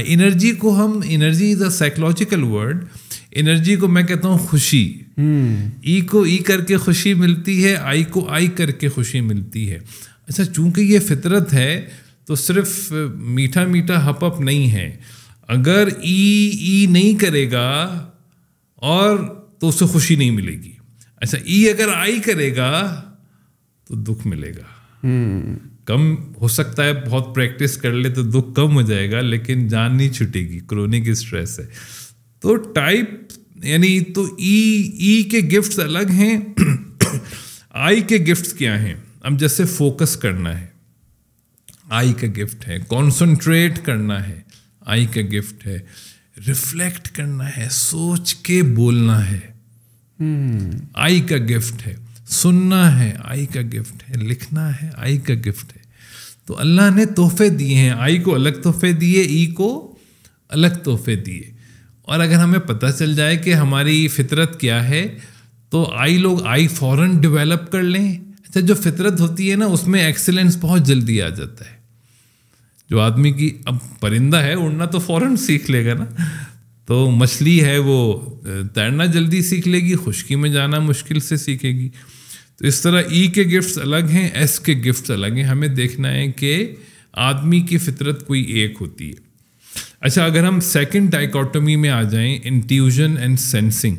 एनर्जी को हम energy is a psychological word energy को मैं कहता हूँ खुशी ई hmm. E को ई e करके खुशी मिलती है आई को आई करके खुशी मिलती है अच्छा चूंकि ये फितरत है तो सिर्फ मीठा मीठा हप अप नहीं है अगर ई e, ई नहीं करेगा और तो उसे खुशी नहीं मिलेगी अच्छा ई अगर आई करेगा तो दुख मिलेगा कम हो सकता है बहुत प्रैक्टिस कर ले तो दुख कम हो जाएगा लेकिन जान नहीं छुटेगी क्रोनिक स्ट्रेस है तो टाइप यानी तो ई e, ई e के गिफ्ट्स अलग हैं आई <clears throat> के गिफ्ट्स क्या हैं अब जैसे फोकस करना है आई का गिफ्ट है कंसंट्रेट करना है आई का गिफ्ट है रिफ्लेक्ट करना है सोच के बोलना है आई का गिफ्ट है सुनना है आई का गिफ्ट है लिखना है आई का गिफ्ट है तो अल्लाह ने तोहफे दिए हैं आई को अलग तोहफे दिए ई को अलग तोहफे दिए और अगर हमें पता चल जाए कि हमारी फितरत क्या है तो आई लोग आई फ़ौरन डेवलप कर लें अच्छा जो फितरत होती है ना उसमें एक्सेलेंस बहुत जल्दी आ जाता है जो आदमी की अब परिंदा है उड़ना तो फ़ौरन सीख लेगा ना तो मछली है वो तैरना जल्दी सीख लेगी खुश्की में जाना मुश्किल से सीखेगी तो इस तरह ई e के गिफ्ट्स अलग हैं एस के गिफ्ट्स अलग हैं हमें देखना है कि आदमी की फितरत कोई एक होती है अच्छा अगर हम सेकंड डाइकोटोमी में आ जाएं इंट्यूजन एंड सेंसिंग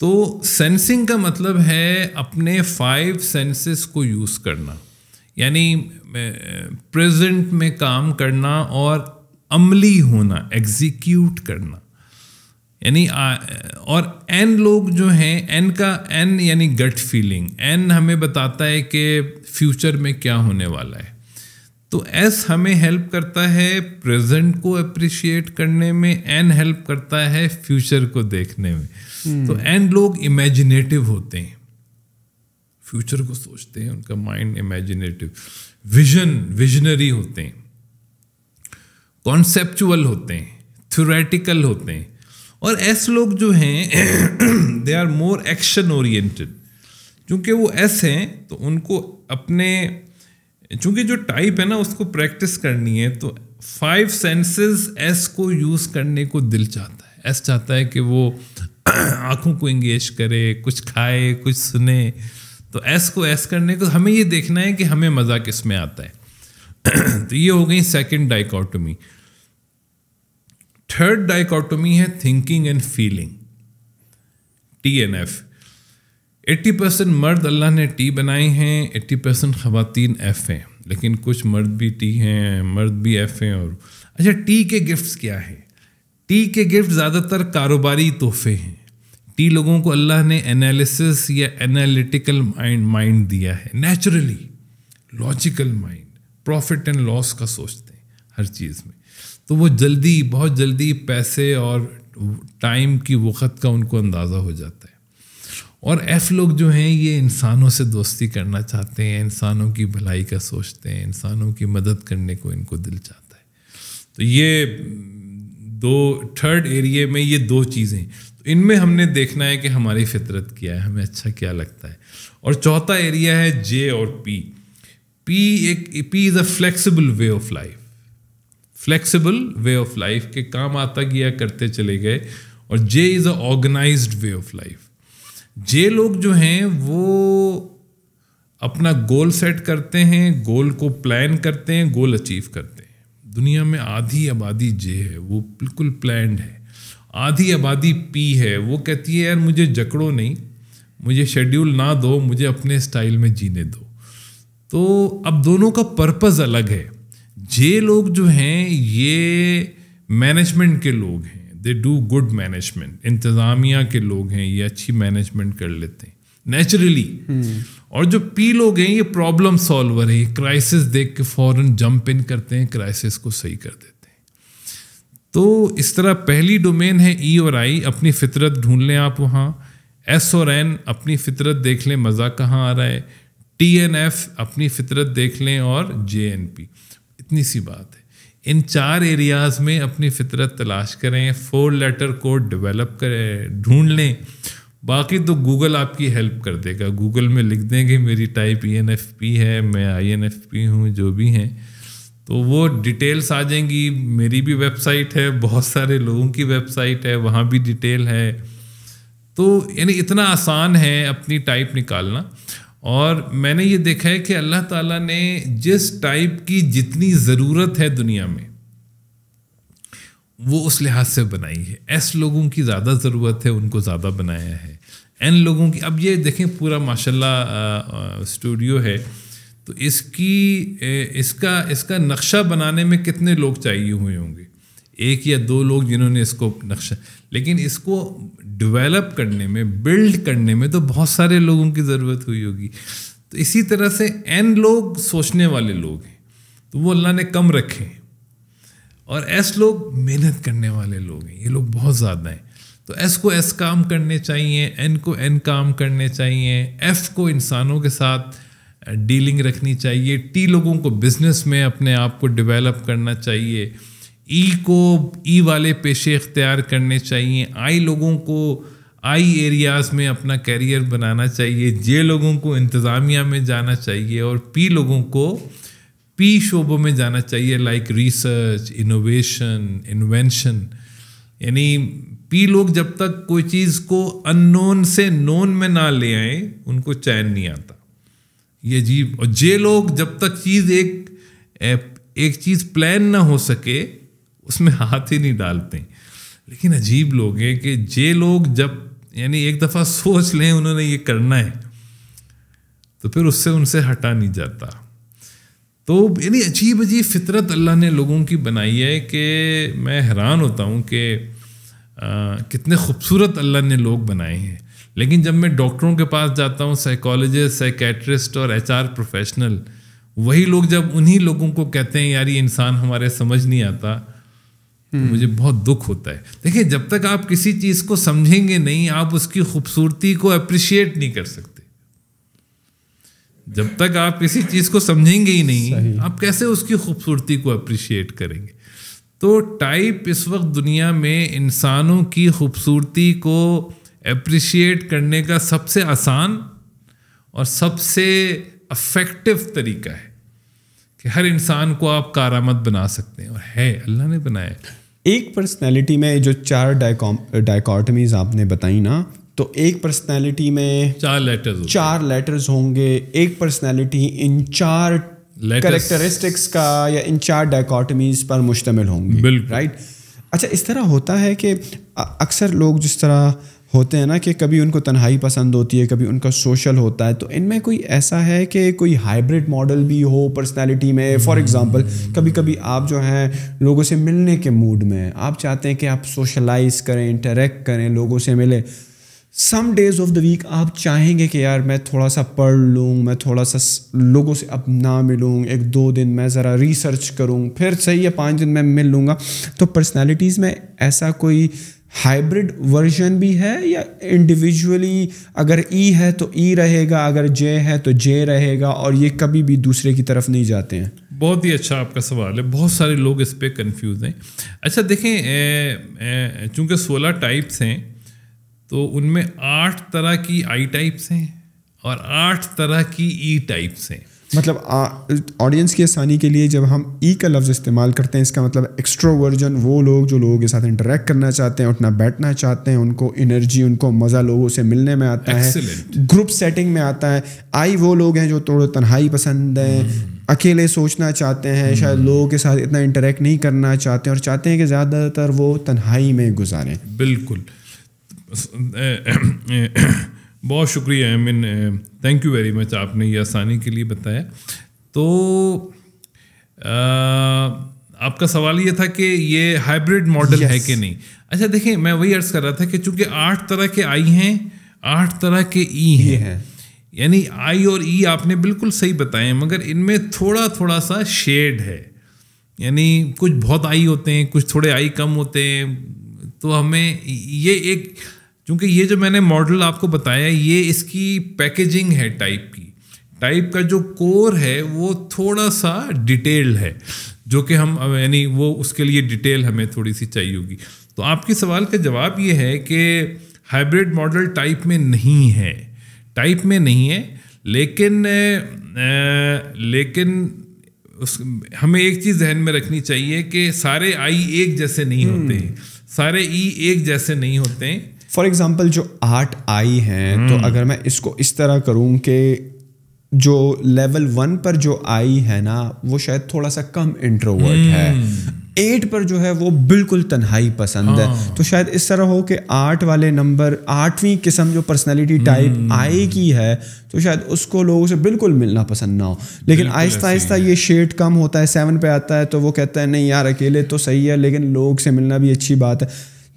तो सेंसिंग का मतलब है अपने फाइव सेंसेस को यूज़ करना यानी प्रेजेंट में काम करना और अमली होना एग्जीक्यूट करना यानी और एन लोग जो हैं एन का एन यानी गट फीलिंग एन हमें बताता है कि फ्यूचर में क्या होने वाला है तो एस हमें हेल्प करता है प्रेजेंट को अप्रिशिएट करने में एन हेल्प करता है फ्यूचर को देखने में hmm. तो एन लोग इमेजिनेटिव होते हैं फ्यूचर को सोचते हैं उनका माइंड इमेजिनेटिव विजन विजनरी होते हैं कॉन्सेप्चुअल होते हैं थ्योरेटिकल होते हैं और ऐसे लोग जो हैं they are more action oriented क्योंकि वो एस हैं तो उनको अपने चूँकि जो टाइप है ना उसको प्रैक्टिस करनी है तो फाइव सेंसेस एस को यूज़ करने को दिल चाहता है एस चाहता है कि वो <clears throat> आँखों को इंगेज करे कुछ खाए कुछ सुने तो एस को एस करने को हमें ये देखना है कि हमें मज़ा किस में आता है <clears throat> तो ये हो गई सेकंड डाइकोटोमी थर्ड डाइकोटोमी है thinking and feeling T N F eighty percent मर्द अल्लाह ने टी बनाए हैं एट्टी परसेंट ख़वान एफ़ हैं लेकिन कुछ मर्द भी टी हैं मर्द भी एफ़ हैं और अच्छा टी के गिफ्ट्स क्या है टी के गिफ्ट ज़्यादातर कारोबारी तोहफे हैं टी लोगों को अल्लाह ने एनालिसिस या एनालिटिकल माइंड माइंड दिया है naturally logical mind profit and loss का सोचते हैं हर चीज़ में तो वो जल्दी बहुत जल्दी पैसे और टाइम की वक़्त का उनको अंदाज़ा हो जाता है और एफ़ लोग जो हैं ये इंसानों से दोस्ती करना चाहते हैं इंसानों की भलाई का सोचते हैं इंसानों की मदद करने को इनको दिल चाहता है तो ये दो थर्ड एरिए में ये दो चीज़ें तो इनमें हमने देखना है कि हमारी फितरत क्या है हमें अच्छा क्या लगता है और चौथा एरिया है जे और पी पी एक P is a flexible way of life flexible way of life के काम आता गया करते चले गए और J is a organise way of life J लोग जो हैं वो अपना गोल सेट करते हैं गोल को प्लान करते हैं गोल अचीव करते हैं दुनिया में आधी आबादी जे है वो बिल्कुल प्लान्ड है आधी आबादी पी है वो कहती है यार मुझे जकड़ो नहीं मुझे शेड्यूल ना दो मुझे अपने स्टाइल में जीने दो तो अब दोनों का पर्पज़ अलग है ये लोग जो हैं ये मैनेजमेंट के लोग हैं दे डू गुड मैनेजमेंट इंतज़ामिया के लोग हैं ये अच्छी मैनेजमेंट कर लेते हैं नेचुरली हम्म। और जो पी लोग हैं ये प्रॉब्लम सॉल्वर हैं ये क्राइसिस देख के फ़ौरन जंप इन करते हैं क्राइसिस को सही कर देते हैं तो इस तरह पहली डोमेन है ई e और आई अपनी फितरत ढूंढ लें आप वहाँ एस और एन अपनी फितरत देख लें मज़ा कहाँ आ रहा है टी एन एफ अपनी फितरत देख लें और जे एन पी इतनी सी बात है इन चार एरियाज़ में अपनी फितरत तलाश करें फोर लेटर कोड डेवलप करें ढूंढ लें बाकी तो गूगल आपकी हेल्प कर देगा गूगल में लिख दें कि मेरी type E N F P है मैं आई एन एफ पी हूँ जो भी हैं तो वो डिटेल्स आ जाएंगी मेरी भी वेबसाइट है बहुत सारे लोगों की वेबसाइट है वहाँ भी डिटेल है तो यानी इतना आसान है अपनी टाइप निकालना और मैंने ये देखा है कि अल्लाह ताला ने जिस टाइप की जितनी ज़रूरत है दुनिया में वो उस लिहाज से बनाई है एस लोगों की ज़्यादा ज़रूरत है उनको ज़्यादा बनाया है एन लोगों की अब ये देखें पूरा माशाल्लाह स्टूडियो है तो इसकी इसका इसका नक्शा बनाने में कितने लोग चाहिए हुए होंगे एक या दो लोग जिन्होंने इसको नक्शा लेकिन इसको डेवलप करने में बिल्ड करने में तो बहुत सारे लोगों की ज़रूरत हुई होगी तो इसी तरह से एन लोग सोचने वाले लोग हैं तो वो अल्लाह ने कम रखे हैं और एस लोग मेहनत करने वाले लोग हैं ये लोग बहुत ज़्यादा हैं तो एस को एस काम करने चाहिए एन को एन काम करने चाहिए एफ़ को इंसानों के साथ डीलिंग रखनी चाहिए टी लोगों को बिज़नेस में अपने आप को डेवलप करना चाहिए ई को ई वाले पेशे इख्तियार करने चाहिए आई लोगों को आई एरियाज़ में अपना कैरियर बनाना चाहिए जे लोगों को इंतज़ामिया में जाना चाहिए और पी लोगों को पी शोबों में जाना चाहिए लाइक रिसर्च इनोवेशन इन्वेंशन यानी पी लोग जब तक कोई चीज़ को अननोन से नोन में ना ले आए उनको चैन नहीं आता ये जी और जे लोग जब तक चीज़ एक एक चीज़ प्लान ना हो सके उसमें हाथ ही नहीं डालते लेकिन अजीब लोग हैं कि जे लोग जब यानी एक दफ़ा सोच लें उन्होंने ये करना है तो फिर उससे उनसे हटा नहीं जाता तो यानी अजीब अजीब फितरत अल्लाह ने लोगों की बनाई है कि मैं हैरान होता हूँ कि कितने खूबसूरत अल्लाह ने लोग बनाए हैं लेकिन जब मैं डॉक्टरों के पास जाता हूँ साइकोलॉजिस्ट साइकेट्रिस्ट और एच प्रोफेशनल वही लोग जब उन्हीं लोगों को कहते हैं यार ये इंसान हमारे समझ नहीं आता तो मुझे हम्म। बहुत दुख होता है देखिए जब तक आप किसी चीज़ को समझेंगे नहीं आप उसकी खूबसूरती को अप्रिशिएट नहीं कर सकते जब तक आप किसी चीज़ को समझेंगे ही नहीं आप कैसे उसकी खूबसूरती को अप्रिशिएट करेंगे तो टाइप इस वक्त दुनिया में इंसानों की खूबसूरती को अप्रिशिएट करने का सबसे आसान और सबसे अफेक्टिव तरीका है कि हर इंसान को आप कारामत बना सकते हैं और है अल्लाह ने बनाया एक पर्सनैलिटी में जो चार डायकॉटमीज आपने बताई ना तो एक पर्सनैलिटी में चार लेटर्स चार लेटर्स होंगे एक पर्सनैलिटी इन चार करेक्टरिस्टिक्स का या इन चार डायकॉटमीज पर मुश्तमिल होंगे बिल्कुल राइट अच्छा इस तरह होता है कि अक्सर लोग जिस तरह होते हैं ना कि कभी उनको तन्हाई पसंद होती है कभी उनका सोशल होता है तो इनमें कोई ऐसा है कि कोई हाइब्रिड मॉडल भी हो पर्सनैलिटी में फॉर एग्ज़ाम्पल कभी कभी आप जो हैं लोगों से मिलने के मूड में आप चाहते हैं कि आप सोशलाइज करें इंटरेक्ट करें लोगों से मिलें some days of the week आप चाहेंगे कि यार मैं थोड़ा सा पढ़ लूँ मैं थोड़ा सा लोगों से अब ना मिलूँ एक दो दिन मैं ज़रा रिसर्च करूँ फिर सही है पाँच दिन मैं मिल लूँगा तो पर्सनैलिटीज़ में ऐसा कोई हाइब्रिड वर्जन भी है या इंडिविजुअली अगर ई e है तो ई e रहेगा अगर जे है तो जे रहेगा और ये कभी भी दूसरे की तरफ नहीं जाते हैं बहुत ही अच्छा आपका सवाल है बहुत सारे लोग इस पर कन्फ्यूज हैं अच्छा देखें चूंकि सोलह टाइप्स हैं तो उनमें आठ तरह की आई टाइप्स हैं और आठ तरह की ई e टाइप्स हैं मतलब ऑडियंस की आसानी के लिए जब हम ई e का लफ्ज़ इस्तेमाल करते हैं इसका मतलब एक्स्ट्रा वर्जन वो लोग जो लोगों के साथ इंटरेक्ट करना चाहते हैं उठना बैठना चाहते हैं उनको एनर्जी उनको मज़ा लोगों से मिलने में आता Excellent. है ग्रुप सेटिंग में आता है आई वो लोग हैं जो थोड़े तन्हाई पसंद हैं hmm. अकेले सोचना चाहते हैं hmm. शायद लोगों के साथ इतना इंटरेक्ट नहीं करना चाहते हैं और चाहते हैं कि ज़्यादातर वो तन्हाई में गुजारें बिल्कुल <clears throat> बहुत शुक्रिया I mean thank you very much आपने ये आसानी के लिए बताया तो आ, uh, आपका सवाल ये था कि ये हाइब्रिड मॉडल yes. है कि नहीं अच्छा देखें मैं वही अर्ज़ कर रहा था कि चूंकि आठ तरह के आई हैं आठ तरह के ई e e हैं है। यानी आई और ई e आपने बिल्कुल सही बताए मगर इनमें थोड़ा थोड़ा सा शेड है यानी कुछ बहुत आई होते हैं कुछ थोड़े आई कम होते हैं तो हमें ये एक क्योंकि ये जो मैंने मॉडल आपको बताया ये इसकी पैकेजिंग है टाइप की टाइप का जो कोर है वो थोड़ा सा डिटेल्ड है जो कि हम यानी वो उसके लिए डिटेल हमें थोड़ी सी चाहिए होगी तो आपके सवाल का जवाब ये है कि हाइब्रिड मॉडल टाइप में नहीं है टाइप में नहीं है लेकिन लेकिन उस हमें एक चीज़ जहन में रखनी चाहिए कि सारे आई एक जैसे नहीं होते हैं हम्म। सारे ई e एक जैसे नहीं होते हैं फॉर एग्जाम्पल जो आर्ट आई है तो hmm. तो अगर मैं इसको इस तरह करूँ कि जो लेवल वन पर जो आई है ना वो शायद थोड़ा सा कम इंट्रोवर्ट hmm. है एट पर जो है वो बिल्कुल तन्हाई पसंद हाँ। है तो शायद इस तरह हो कि आठ वाले नंबर आठवीं किस्म जो पर्सनैलिटी टाइप hmm. आई की है तो शायद उसको लोगों से बिल्कुल मिलना पसंद ना हो लेकिन आहिस्ता आहिस्ता ये शेड कम होता है सेवन पे आता है तो वो कहता है नहीं यार अकेले तो सही है लेकिन लोग से मिलना भी अच्छी बात है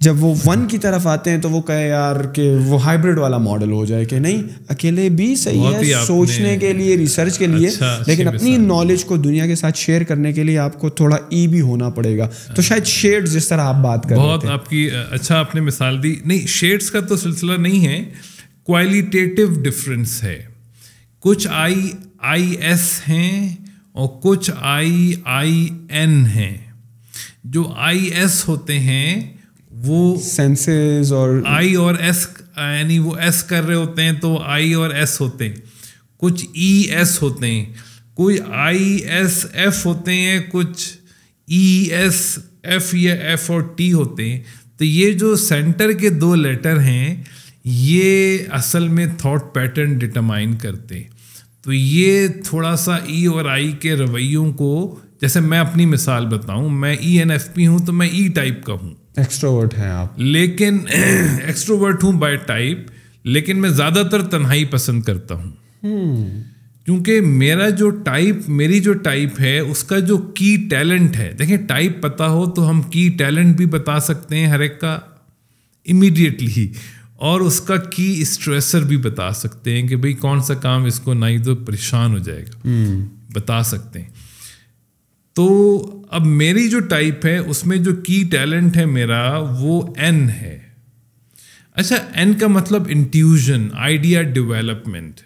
जब वो वन की तरफ आते हैं तो वो कहे यार कि वो हाइब्रिड वाला मॉडल हो जाए कि नहीं अकेले भी सही है सोचने के लिए रिसर्च के लिए अच्छा, लेकिन अपनी नॉलेज को दुनिया के साथ शेयर करने के लिए आपको थोड़ा ई e भी होना पड़ेगा तो हाँ। शायद शेड्स जिस तरह आप बात कर बहुत आपकी अच्छा आपने मिसाल दी नहीं शेड्स का तो सिलसिला नहीं है क्वालिटेटिव डिफरेंस है कुछ आई आई एस हैं और कुछ आई आई एन हैं जो आई एस होते हैं वो सेंसेस और आई और एस यानी वो एस कर रहे होते हैं तो आई और एस होते हैं कुछ ई e, एस होते हैं कोई आई एस एफ होते हैं कुछ ई एस एफ या एफ और टी होते हैं तो ये जो सेंटर के दो लेटर हैं ये असल में थॉट पैटर्न डिटरमाइन करते हैं तो ये थोड़ा सा ई e और आई के रवैयों को जैसे मैं अपनी मिसाल बताऊं मैं ई एन एफ पी हूँ तो मैं ई e टाइप का हूँ एक्सट्रोवर्ट हैं आप लेकिन एक्सट्रोवर्ट हूँ बाय टाइप लेकिन मैं ज़्यादातर तन्हाई पसंद करता हूँ हम्म। क्योंकि मेरा जो टाइप मेरी जो टाइप है उसका जो की टैलेंट है देखें टाइप पता हो तो हम की टैलेंट भी बता सकते हैं हर एक का इमीडिएटली और उसका की स्ट्रेसर भी बता सकते हैं कि भाई कौन सा काम इसको ना ही तो परेशान हो जाएगा हम्म। बता सकते हैं तो अब मेरी जो टाइप है उसमें जो की टैलेंट है मेरा वो एन है अच्छा एन का मतलब इंट्यूजन आइडिया डेवलपमेंट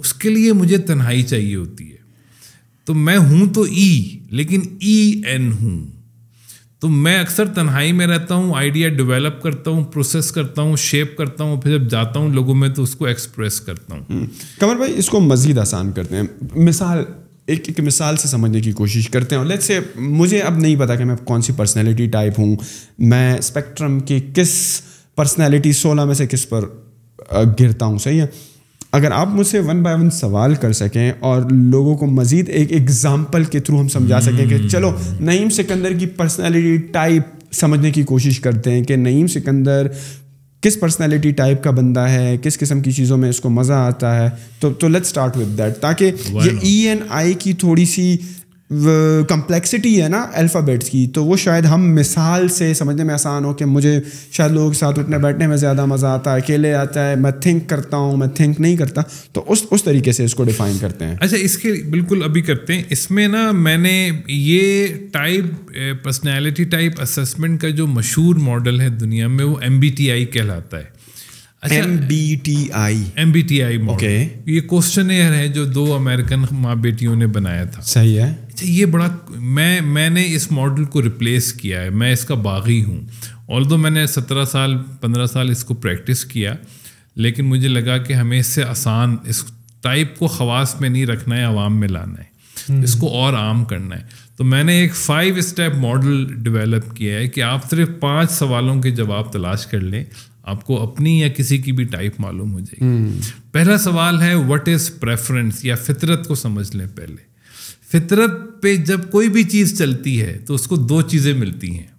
उसके लिए मुझे तन्हाई चाहिए होती है तो मैं हूं तो ई e, लेकिन ई e एन हूं तो मैं अक्सर तन्हाई में रहता हूँ आइडिया डेवलप करता हूँ प्रोसेस करता हूँ शेप करता हूँ फिर जब जाता हूँ लोगों में तो उसको एक्सप्रेस करता हूँ हम्म। कमर भाई इसको मज़ीद आसान करते हैं मिसाल एक एक मिसाल से समझने की कोशिश करते हैं और लेट्स से मुझे अब नहीं पता कि मैं कौन सी पर्सनैलिटी टाइप हूँ मैं स्पेक्ट्रम की किस पर्सनैलिटी सोलह में से किस पर गिरता हूँ सही है अगर आप मुझसे वन बाय वन सवाल कर सकें और लोगों को मज़ीद एक एग्ज़ाम्पल के थ्रू हम समझा सकें कि hmm. चलो नईम सिकंदर की पर्सनैलिटी टाइप समझने की कोशिश करते हैं कि नईम सिकंदर किस पर्सनैलिटी टाइप का बंदा है किस किस्म की चीज़ों में इसको मज़ा आता है तो तो लेट्स स्टार्ट विद दैट ताकि ये ई एन आई की थोड़ी सी कम्प्लेक्सिटी है ना अल्फ़ाबेट्स की तो वो शायद हम मिसाल से समझने में आसान हो कि मुझे शायद लोगों के साथ उठने बैठने में ज़्यादा मज़ा आता है अकेले आता है मैं थिंक करता हूँ मैं थिंक नहीं करता तो उस उस तरीके से इसको डिफ़ाइन करते हैं अच्छा इसके बिल्कुल अभी करते हैं इसमें ना मैंने ये टाइप पर्सनैलिटी टाइप असमेंट का जो मशहूर मॉडल है दुनिया में वो एम कहलाता है M B T I M B T I ये क्वेश्चन है जो दो अमेरिकन माँ बेटियों ने बनाया था सही है अच्छा ये बड़ा मैं मैंने इस मॉडल को रिप्लेस किया है मैं इसका बागी हूँ ऑल दो मैंने सत्रह साल पंद्रह साल इसको प्रैक्टिस किया लेकिन मुझे लगा कि हमें इससे आसान इस टाइप को खवास में नहीं रखना है आवाम में लाना है हम्म। इसको और आम करना है तो मैंने एक फाइव स्टेप मॉडल डेवलप किया है कि आप सिर्फ पांच सवालों के जवाब तलाश कर लें आपको अपनी या किसी की भी टाइप मालूम हो जाएगी हम्म। पहला सवाल है व्हाट इज़ प्रेफरेंस या फितरत को समझ लें पहले फितरत पे जब कोई भी चीज़ चलती है तो उसको दो चीज़ें मिलती हैं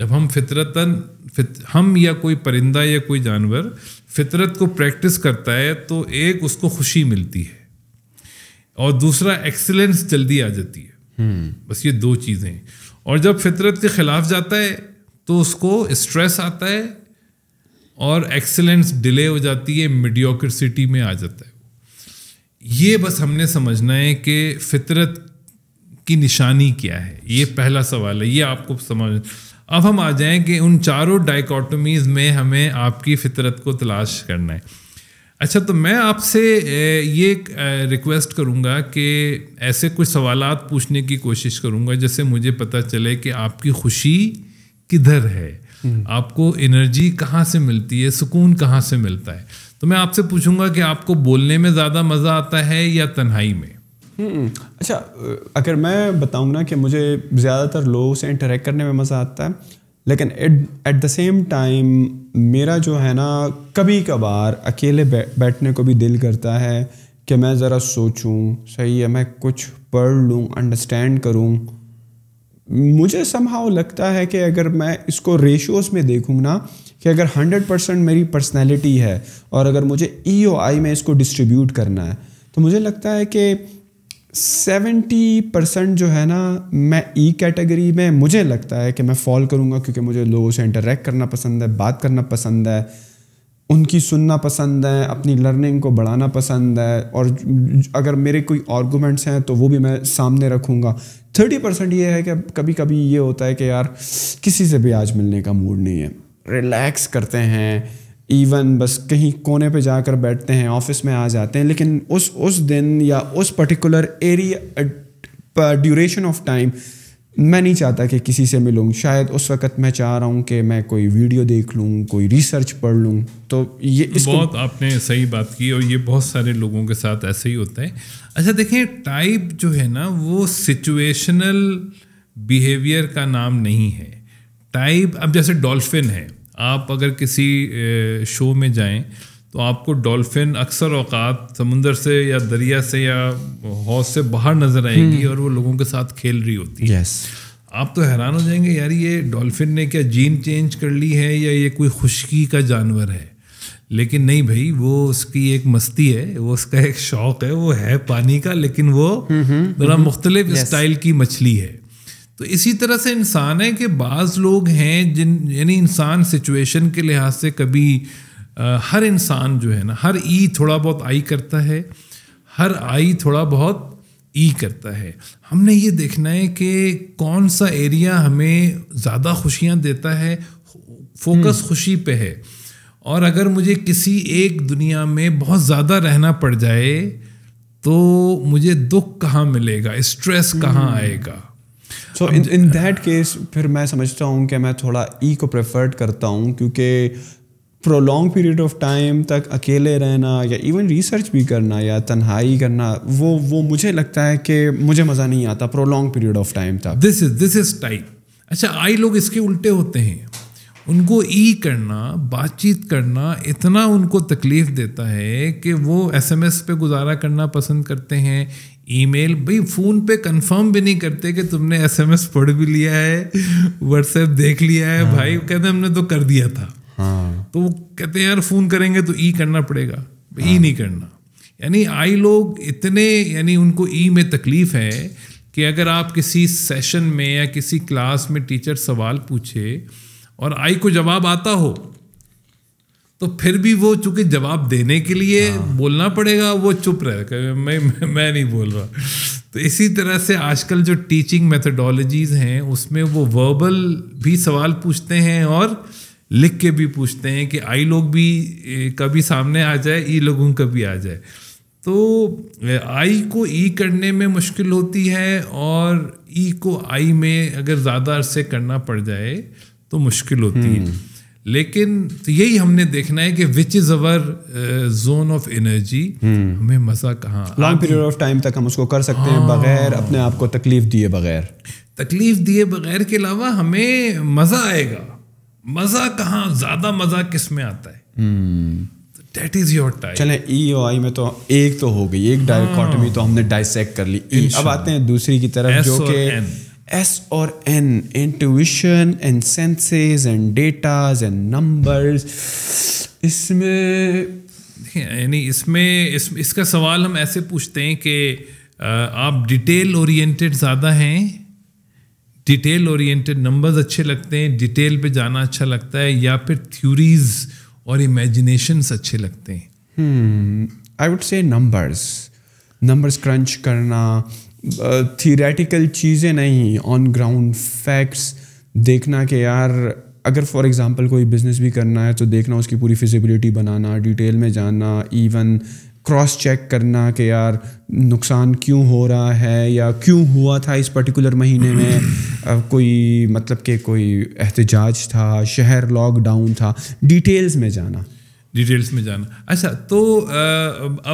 जब हम फितरतन फित, हम या कोई परिंदा या कोई जानवर फितरत को प्रैक्टिस करता है तो एक उसको खुशी मिलती है और दूसरा एक्सेलेंस जल्दी आ जाती है हम्म। बस ये दो चीज़ें और जब फितरत के ख़िलाफ़ जाता है तो उसको स्ट्रेस आता है और एक्सेलेंस डिले हो जाती है मीडियोक्रेसिटी में आ जाता है ये बस हमने समझना है कि फितरत की निशानी क्या है ये पहला सवाल है ये आपको समझ अब हम आ जाएं कि उन चारों डाइकोटोमीज में हमें आपकी फितरत को तलाश करना है अच्छा तो मैं आपसे ये रिक्वेस्ट करूँगा कि ऐसे कुछ सवाल पूछने की कोशिश करूँगा जैसे मुझे पता चले कि आपकी खुशी किधर है हम्म। आपको एनर्जी कहाँ से मिलती है सुकून कहाँ से मिलता है तो मैं आपसे पूछूंगा कि आपको बोलने में ज़्यादा मज़ा आता है या तन्हाई में हम्म, अच्छा अगर मैं बताऊँ ना कि मुझे ज़्यादातर लोगों से इंटरेक्ट करने में मज़ा आता है लेकिन एट द सेम टाइम मेरा जो है ना कभी कभार अकेले बै, बैठने को भी दिल करता है कि मैं ज़रा सोचूं सही है मैं कुछ पढ़ लूँ अंडरस्टैंड करूँ मुझे समहाव लगता है कि अगर मैं इसको रेशोज़ में देखूँ ना कि अगर 100 परसेंट मेरी पर्सनैलिटी है और अगर मुझे ई ओ आई में इसको डिस्ट्रीब्यूट करना है तो मुझे लगता है कि 70 परसेंट जो है ना मैं ई e कैटेगरी में मुझे लगता है कि मैं फॉल करूँगा क्योंकि मुझे लोगों से इंटरेक्ट करना पसंद है बात करना पसंद है उनकी सुनना पसंद है अपनी लर्निंग को बढ़ाना पसंद है और अगर मेरे कोई आर्गूमेंट्स हैं तो वो भी मैं सामने रखूँगा थर्टी परसेंट ये है कि कभी कभी ये होता है कि यार किसी से भी आज मिलने का मूड नहीं है रिलैक्स करते हैं इवन बस कहीं कोने पे जाकर बैठते हैं ऑफिस में आ जाते हैं लेकिन उस उस दिन या उस particular area duration of time मैं नहीं चाहता कि किसी से मिलूँ शायद उस वक्त मैं चाह रहा हूँ कि मैं कोई वीडियो देख लूँ कोई रिसर्च पढ़ लूँ तो ये इसको बहुत आपने सही बात की और ये बहुत सारे लोगों के साथ ऐसे ही होता है अच्छा देखिए टाइप जो है ना वो सिचुएशनल बिहेवियर का नाम नहीं है टाइप अब जैसे डॉल्फिन है आप अगर किसी शो में जाएं तो आपको डॉल्फिन अक्सर अवकात समुंदर से या दरिया से या हौज से बाहर नजर आएंगी हम्म। और वो लोगों के साथ खेल रही होती है yes. आप तो हैरान हो जाएंगे यार ये डॉल्फिन ने क्या जीन चेंज कर ली है या ये कोई खुशकी का जानवर है लेकिन नहीं भाई वो उसकी एक मस्ती है वो उसका एक शौक है वो है पानी का लेकिन वो जरा हम्म, हम्म, मुख्तलिफ स्टाइल की मछली है तो इसी तरह से इंसान है कि बाज़ लोग हैं जिन यानी इंसान सिचुएशन के लिहाज से कभी आ, हर इंसान जो है ना हर ई थोड़ा बहुत आई करता है हर आई थोड़ा बहुत ई करता है हमने ये देखना है कि कौन सा एरिया हमें ज़्यादा खुशियाँ देता है फोकस हम्म। खुशी पे है और अगर मुझे किसी एक दुनिया में बहुत ज़्यादा रहना पड़ जाए तो मुझे दुख कहाँ मिलेगा स्ट्रेस कहाँ हम्म। आएगा सो इन इन दैट केस फिर मैं समझता हूँ कि मैं थोड़ा ई e को प्रेफर करता हूँ क्योंकि प्रोलॉन्ग पीरियड ऑफ टाइम तक अकेले रहना या इवन रिसर्च भी करना या तन्हाई करना वो वो मुझे लगता है कि मुझे मज़ा नहीं आता प्रोलॉन्ग पीरियड ऑफ टाइम तक this is this is type अच्छा आई लोग इसके उल्टे होते हैं उनको ई e करना बातचीत करना इतना उनको तकलीफ़ देता है कि वो एसएमएस पे गुजारा करना पसंद करते हैं ईमेल भाई फ़ोन पे कंफर्म भी नहीं करते कि तुमने एसएमएस पढ़ भी लिया है व्हाट्सएप देख लिया है हाँ। भाई कहते हमने तो कर दिया था हाँ। तो वो कहते हैं यार फ़ोन करेंगे तो ई करना पड़ेगा हाँ। ई नहीं करना यानी आई लोग इतने यानी उनको ई में तकलीफ़ है कि अगर आप किसी सेशन में या किसी क्लास में टीचर सवाल पूछे और आई को जवाब आता हो तो फिर भी वो चूंकि जवाब देने के लिए हाँ। बोलना पड़ेगा वो चुप रह मैं मैं नहीं बोल रहा तो इसी तरह से आजकल जो टीचिंग मेथडोलॉजीज हैं उसमें वो वर्बल भी सवाल पूछते हैं और लिख के भी पूछते हैं कि आई लोग भी कभी सामने आ जाए ई लोगों का भी आ जाए तो आई को ई करने में मुश्किल होती है और ई को आई में अगर ज़्यादा अरसे करना पड़ जाए तो मुश्किल होती है हम्म। लेकिन तो यही हमने देखना है कि which is our zone of energy हमें मजा कहाँ लॉन्ग पीरियड ऑफ टाइम तक हम उसको कर सकते हाँ। हैं बगैर हाँ। अपने आप को तकलीफ दिए बगैर तकलीफ दिए बगैर के अलावा हमें मजा आएगा मजा कहाँ ज्यादा मजा किस में आता है डेट इज योर टाइम चले ई ओ आई में तो एक तो हो गई एक डायकॉटमी हाँ। तो हमने डाइसेक्ट कर ली e, अब आते हैं दूसरी की तरफ जो कि एस और N intuition and senses and datas and numbers इसमें यानी इसमें इस इसका सवाल हम ऐसे पूछते हैं कि आप डिटेल ओरिएंटेड ज़्यादा हैं डिटेल ओरिएंटेड नंबर्स अच्छे लगते हैं डिटेल पे जाना अच्छा लगता है या फिर थ्योरीज और इमेजिनेशंस अच्छे लगते हैं I would say numbers numbers crunch करना थियरेटिकल चीज़ें नहीं ऑन ग्राउंड फैक्ट्स देखना कि यार अगर फॉर एग्ज़ाम्पल कोई बिज़नेस भी करना है तो देखना उसकी पूरी फिजिबिलिटी बनाना डिटेल में जाना इवन क्रॉस चेक करना कि यार नुकसान क्यों हो रहा है या क्यों हुआ था इस पर्टिकुलर महीने में <clears throat> कोई मतलब कि कोई एहतजाज था शहर लॉकडाउन था डिटेल्स में जाना डिटेल्स में जाना अच्छा तो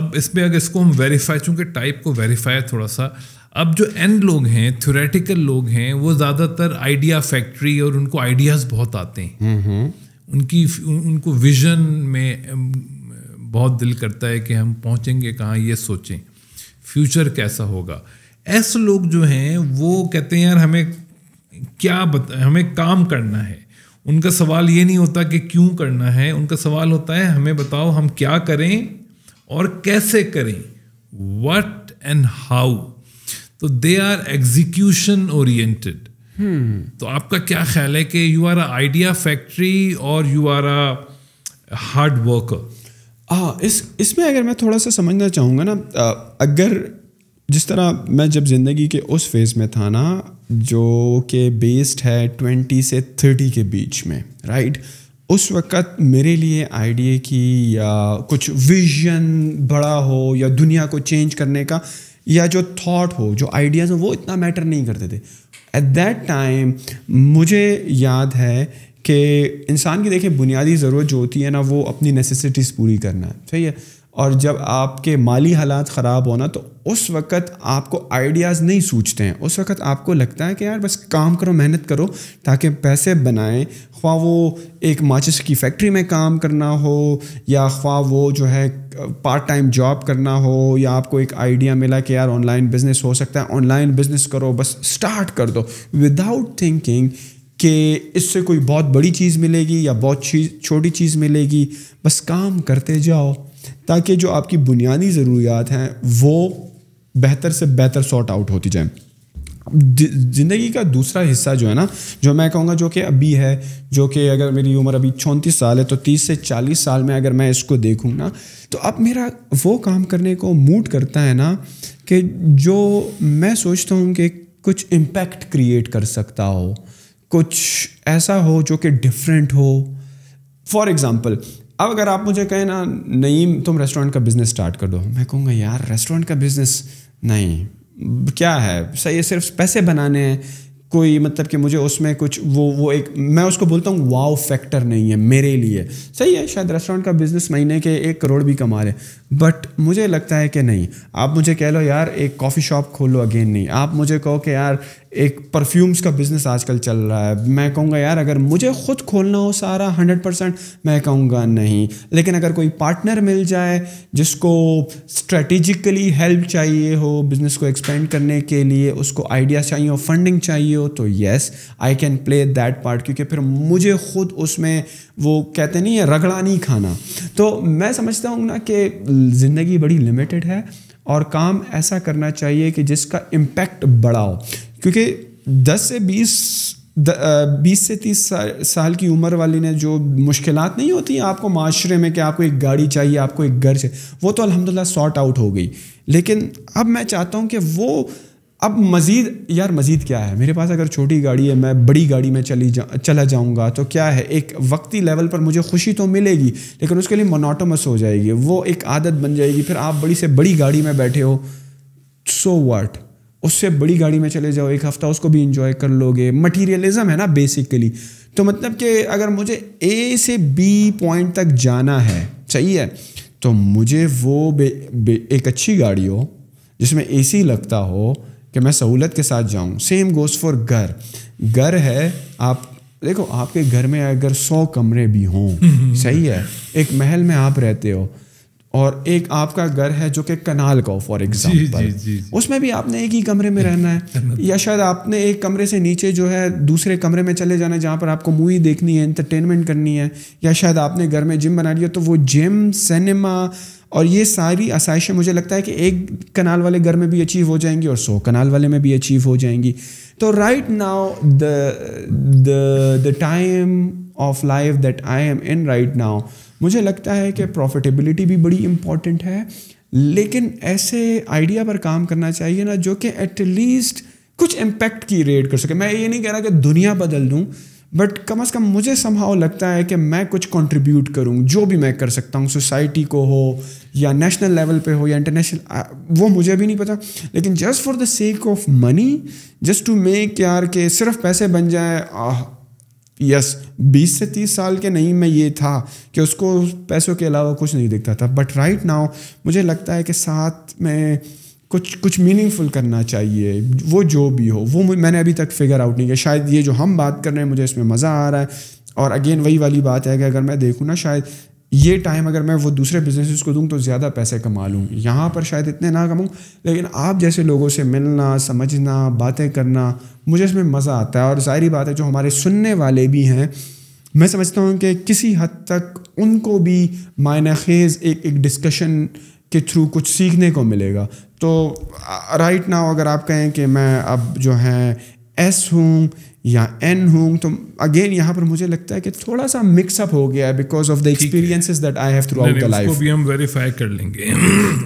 अब इस पर अगर इसको हम वेरीफाई चूँकि टाइप को वेरीफाई थोड़ा सा अब जो एंड लोग हैं थ्योरेटिकल लोग हैं वो ज़्यादातर आइडिया फैक्ट्री और उनको आइडियाज़ बहुत आते हैं उनकी उनको विजन में बहुत दिल करता है कि हम पहुंचेंगे कहाँ ये सोचें फ्यूचर कैसा होगा ऐसे लोग जो हैं वो कहते हैं यार हमें क्या बता हमें काम करना है उनका सवाल ये नहीं होता कि क्यों करना है उनका सवाल होता है हमें बताओ हम क्या करें और कैसे करें वट एंड हाउ तो दे आर एग्जीक्यूशन ओरिएंटेड तो आपका क्या ख्याल है कि you are a idea factory और you are a hard worker हाँ इस इसमें अगर मैं थोड़ा सा समझना चाहूँगा ना अगर जिस तरह मैं जब ज़िंदगी के उस फेज़ में था ना जो कि बेस्ड है ट्वेंटी से थर्टी के बीच में राइट उस वक़्त मेरे लिए आइडिया की या कुछ विजन बड़ा हो या दुनिया को चेंज करने का या जो थॉट हो जो आइडियाज़ हो वो इतना मैटर नहीं करते थे एट दैट टाइम मुझे याद है कि इंसान की देखिए बुनियादी ज़रूरत जो होती है ना वो अपनी नेसेसिटीज़ पूरी करना है सही है और जब आपके माली हालात ख़राब होना तो उस वक़्त आपको आइडियाज़ नहीं सूझते हैं उस वक़्त आपको लगता है कि यार बस काम करो मेहनत करो ताकि पैसे बनाएं ख्वा वो एक माचिस की फैक्ट्री में काम करना हो या ख्वा वो जो है पार्ट टाइम जॉब करना हो या आपको एक आइडिया मिला कि यार ऑनलाइन बिज़नेस हो सकता है ऑनलाइन बिज़नेस करो बस स्टार्ट कर दो विदाउट थिंकिंग कि इससे कोई बहुत बड़ी चीज़ मिलेगी या बहुत चीज़ छोटी चीज़ मिलेगी बस काम करते जाओ ताकि जो आपकी बुनियादी ज़रूरियात हैं वो बेहतर से बेहतर सॉर्ट आउट होती जाए ज़िंदगी का दूसरा हिस्सा जो है ना जो मैं कहूँगा जो कि अभी है जो कि अगर मेरी उम्र अभी चौंतीस साल है तो तीस से चालीस साल में अगर मैं इसको देखूँ ना तो अब मेरा वो काम करने को मूड करता है ना कि जो मैं सोचता हूँ कि कुछ इम्पैक्ट क्रिएट कर सकता हो कुछ ऐसा हो जो कि डिफरेंट हो फॉर एग्ज़ाम्पल अब अगर आप मुझे कहें ना नईम तुम रेस्टोरेंट का बिज़नेस स्टार्ट कर दो मैं कहूँगा यार रेस्टोरेंट का बिज़नेस नहीं क्या है सही है सिर्फ पैसे बनाने हैं कोई मतलब कि मुझे उसमें कुछ वो वो एक मैं उसको बोलता हूँ वाव फैक्टर नहीं है मेरे लिए सही है शायद रेस्टोरेंट का बिज़नेस महीने के एक करोड़ भी कमा ले बट मुझे लगता है कि नहीं आप मुझे कह लो यार एक कॉफ़ी शॉप खोल लो अगेन नहीं आप मुझे कहो कि यार एक परफ्यूम्स का बिज़नेस आजकल चल रहा है मैं कहूँगा यार अगर मुझे खुद खोलना हो सारा हंड्रेड परसेंट मैं कहूँगा नहीं लेकिन अगर कोई पार्टनर मिल जाए जिसको स्ट्रेटिजिकली हेल्प चाहिए हो बिज़नेस को एक्सपेंड करने के लिए उसको आइडिया चाहिए हो फंडिंग चाहिए हो तो yes I can play that part क्योंकि फिर मुझे खुद उसमें वो कहते नहीं है रगड़ा नहीं खाना तो मैं समझता हूँ ना कि ज़िंदगी बड़ी लिमिटेड है और काम ऐसा करना चाहिए कि जिसका इम्पैक्ट बड़ा हो क्योंकि 10 से 20 बीस से तीस साल की उम्र वाली ने जो मुश्किल नहीं होती आपको माशरे में कि आपको एक गाड़ी चाहिए आपको एक घर चाहिए वो तो अलहमदिल्ला सॉर्ट आउट हो गई लेकिन अब मैं चाहता हूँ कि वो अब मज़ीद यार मज़ीद क्या है मेरे पास अगर छोटी गाड़ी है मैं बड़ी गाड़ी में चली जा चला जाऊँगा तो क्या है एक वक्ती लेवल पर मुझे खुशी तो मिलेगी लेकिन उसके लिए मोनाटोमस हो जाएगी वो एक आदत बन जाएगी फिर आप बड़ी से बड़ी गाड़ी में बैठे हो सो वाट उससे बड़ी गाड़ी में चले जाओ एक हफ़्ता उसको भी इंजॉय कर लोगे मटीरियलिज़म है ना बेसिकली तो मतलब कि अगर मुझे ए से बी पॉइंट तक जाना है सही है तो मुझे वो बे, बे, एक अच्छी गाड़ी हो जिसमें एसी लगता हो कि मैं सहूलत के साथ जाऊँ सेम गोज़ फॉर घर घर है आप देखो आपके घर में अगर सौ कमरे भी हों <laughs> सही है एक महल में आप रहते हो और एक आपका घर है जो कि कनाल का हो फॉर एग्जाम्पल उसमें भी आपने एक ही कमरे में रहना है <laughs> या शायद आपने एक कमरे से नीचे जो है दूसरे कमरे में चले जाना है जहाँ पर आपको मूवी देखनी है इंटरटेनमेंट करनी है या शायद आपने घर में जिम बना लिया तो वो जिम सिनेमा और ये सारी आसाइशें मुझे लगता है कि एक कनाल वाले घर में भी अचीव हो जाएंगी और सौ कनाल वाले में भी अचीव हो जाएंगी तो right now the the the time of life that I am in right now मुझे लगता है कि प्रॉफिटेबिलिटी भी बड़ी इम्पॉर्टेंट है लेकिन ऐसे आइडिया पर काम करना चाहिए ना जो कि एटलीस्ट कुछ इम्पैक्ट की रेट कर सके मैं ये नहीं कह रहा कि दुनिया बदल दूँ बट कम अज़ कम मुझे संभाव लगता है कि मैं कुछ कंट्रीब्यूट करूं जो भी मैं कर सकता हूं सोसाइटी को हो या नेशनल लेवल पे हो या इंटरनेशनल वो मुझे भी नहीं पता लेकिन just for the sake of money just to make यार के सिर्फ पैसे बन जाए आह यस बीस से तीस साल के नहीं मैं ये था कि उसको पैसों के अलावा कुछ नहीं दिखता था बट राइट नाउ मुझे लगता है कि साथ में कुछ कुछ मीनिंगफुल करना चाहिए वो जो भी हो वो मैंने अभी तक फिगर आउट नहीं किया शायद ये जो हम बात कर रहे हैं मुझे इसमें मज़ा आ रहा है और अगेन वही वाली बात है कि अगर मैं देखूँ ना शायद ये टाइम अगर मैं वो दूसरे बिजनेसेस को दूँ तो ज़्यादा पैसे कमा लूँ यहाँ पर शायद इतने ना कमाऊँ लेकिन आप जैसे लोगों से मिलना समझना बातें करना मुझे इसमें मज़ा आता है और ज़ाहरी बात है जो हमारे सुनने वाले भी हैं मैं समझता हूँ कि किसी हद तक उनको भी मायने खेज़ एक एक डिस्कशन के थ्रू कुछ सीखने को मिलेगा तो राइट नाउ अगर आप कहें कि मैं अब जो है एस हूँ या एन हूँ तो अगेन यहाँ पर मुझे लगता है कि थोड़ा सा मिक्सअप हो गया है because of the experiences that I have throughout the life उसको भी हम वेरीफाई कर लेंगे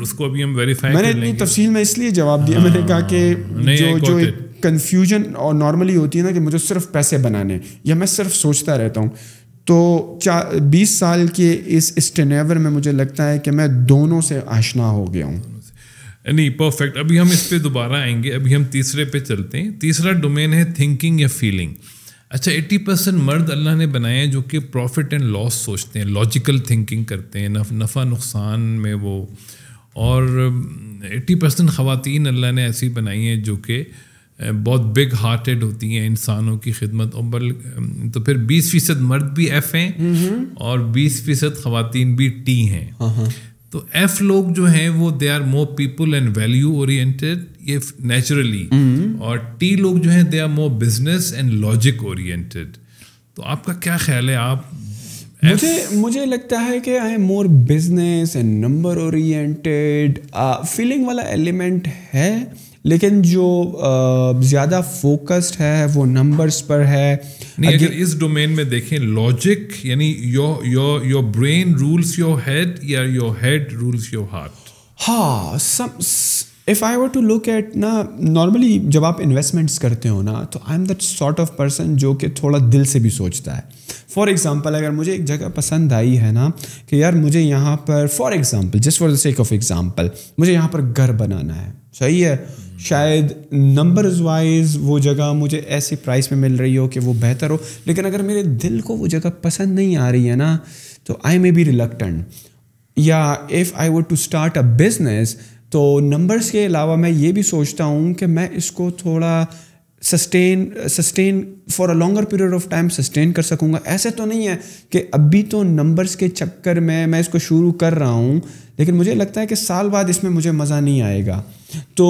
उसको भी हम वेरीफाई मैंने इतनी तफसील में इसलिए जवाब दिया मैंने कहा कि हाँ, जो जो कन्फ्यूजन और नॉर्मली होती है ना कि मुझे सिर्फ पैसे बनाने या मैं सिर्फ सोचता रहता हूँ तो चा बीस साल के इस स्टेनेवर में मुझे लगता है कि मैं दोनों से आशना हो गया हूँ नहीं परफेक्ट अभी हम इस पर दोबारा आएंगे अभी हम तीसरे पे चलते हैं तीसरा डोमेन है थिंकिंग या फीलिंग अच्छा 80 परसेंट मर्द अल्लाह ने बनाए हैं जो कि प्रॉफिट एंड लॉस सोचते हैं लॉजिकल थिंकिंग करते हैं नफ, नफ़ा नुकसान में वो और 80 परसेंट ख़वान अल्लाह ने ऐसी बनाई हैं जो कि बहुत बिग हार्टेड होती हैं इंसानों की खिदमत और बल तो फिर 20 फीसद मर्द भी एफ हैं और 20 फीसद खातन भी टी हैं तो एफ लोग जो हैं वो they are more people and value oriented ये नेचुरली हम्म। और टी लोग जो हैं they are more business and logic oriented तो आपका क्या ख्याल है आप मुझे मुझे लगता है कि I am more business and number oriented feeling वाला एलिमेंट है लेकिन जो ज़्यादा फोकस्ड है वो नंबर्स पर है नहीं अगर इस डोमेन में देखें लॉजिक यानी your your your brain rules your head या your head rules your heart हाँ if I were to look at ना नॉर्मली जब आप इन्वेस्टमेंट्स करते हो ना तो I am that sort of person जो कि थोड़ा दिल से भी सोचता है फॉर एग्ज़ाम्पल अगर मुझे एक जगह पसंद आई है ना कि यार मुझे यहाँ पर for example just for the sake of example मुझे यहाँ पर घर बनाना है सही है शायद नंबर्स वाइज वो जगह मुझे ऐसे प्राइस में मिल रही हो कि वो बेहतर हो लेकिन अगर मेरे दिल को वो जगह पसंद नहीं आ रही है ना तो आई मे बी रिलकटेंट या if I would to start a business तो नंबर्स के अलावा मैं ये भी सोचता हूँ कि मैं इसको थोड़ा sustain sustain for a longer period of time sustain कर सकूँगा ऐसे तो नहीं है कि अभी तो नंबर्स के चक्कर में मैं इसको शुरू कर रहा हूँ लेकिन मुझे लगता है कि साल बाद इसमें मुझे मज़ा नहीं आएगा तो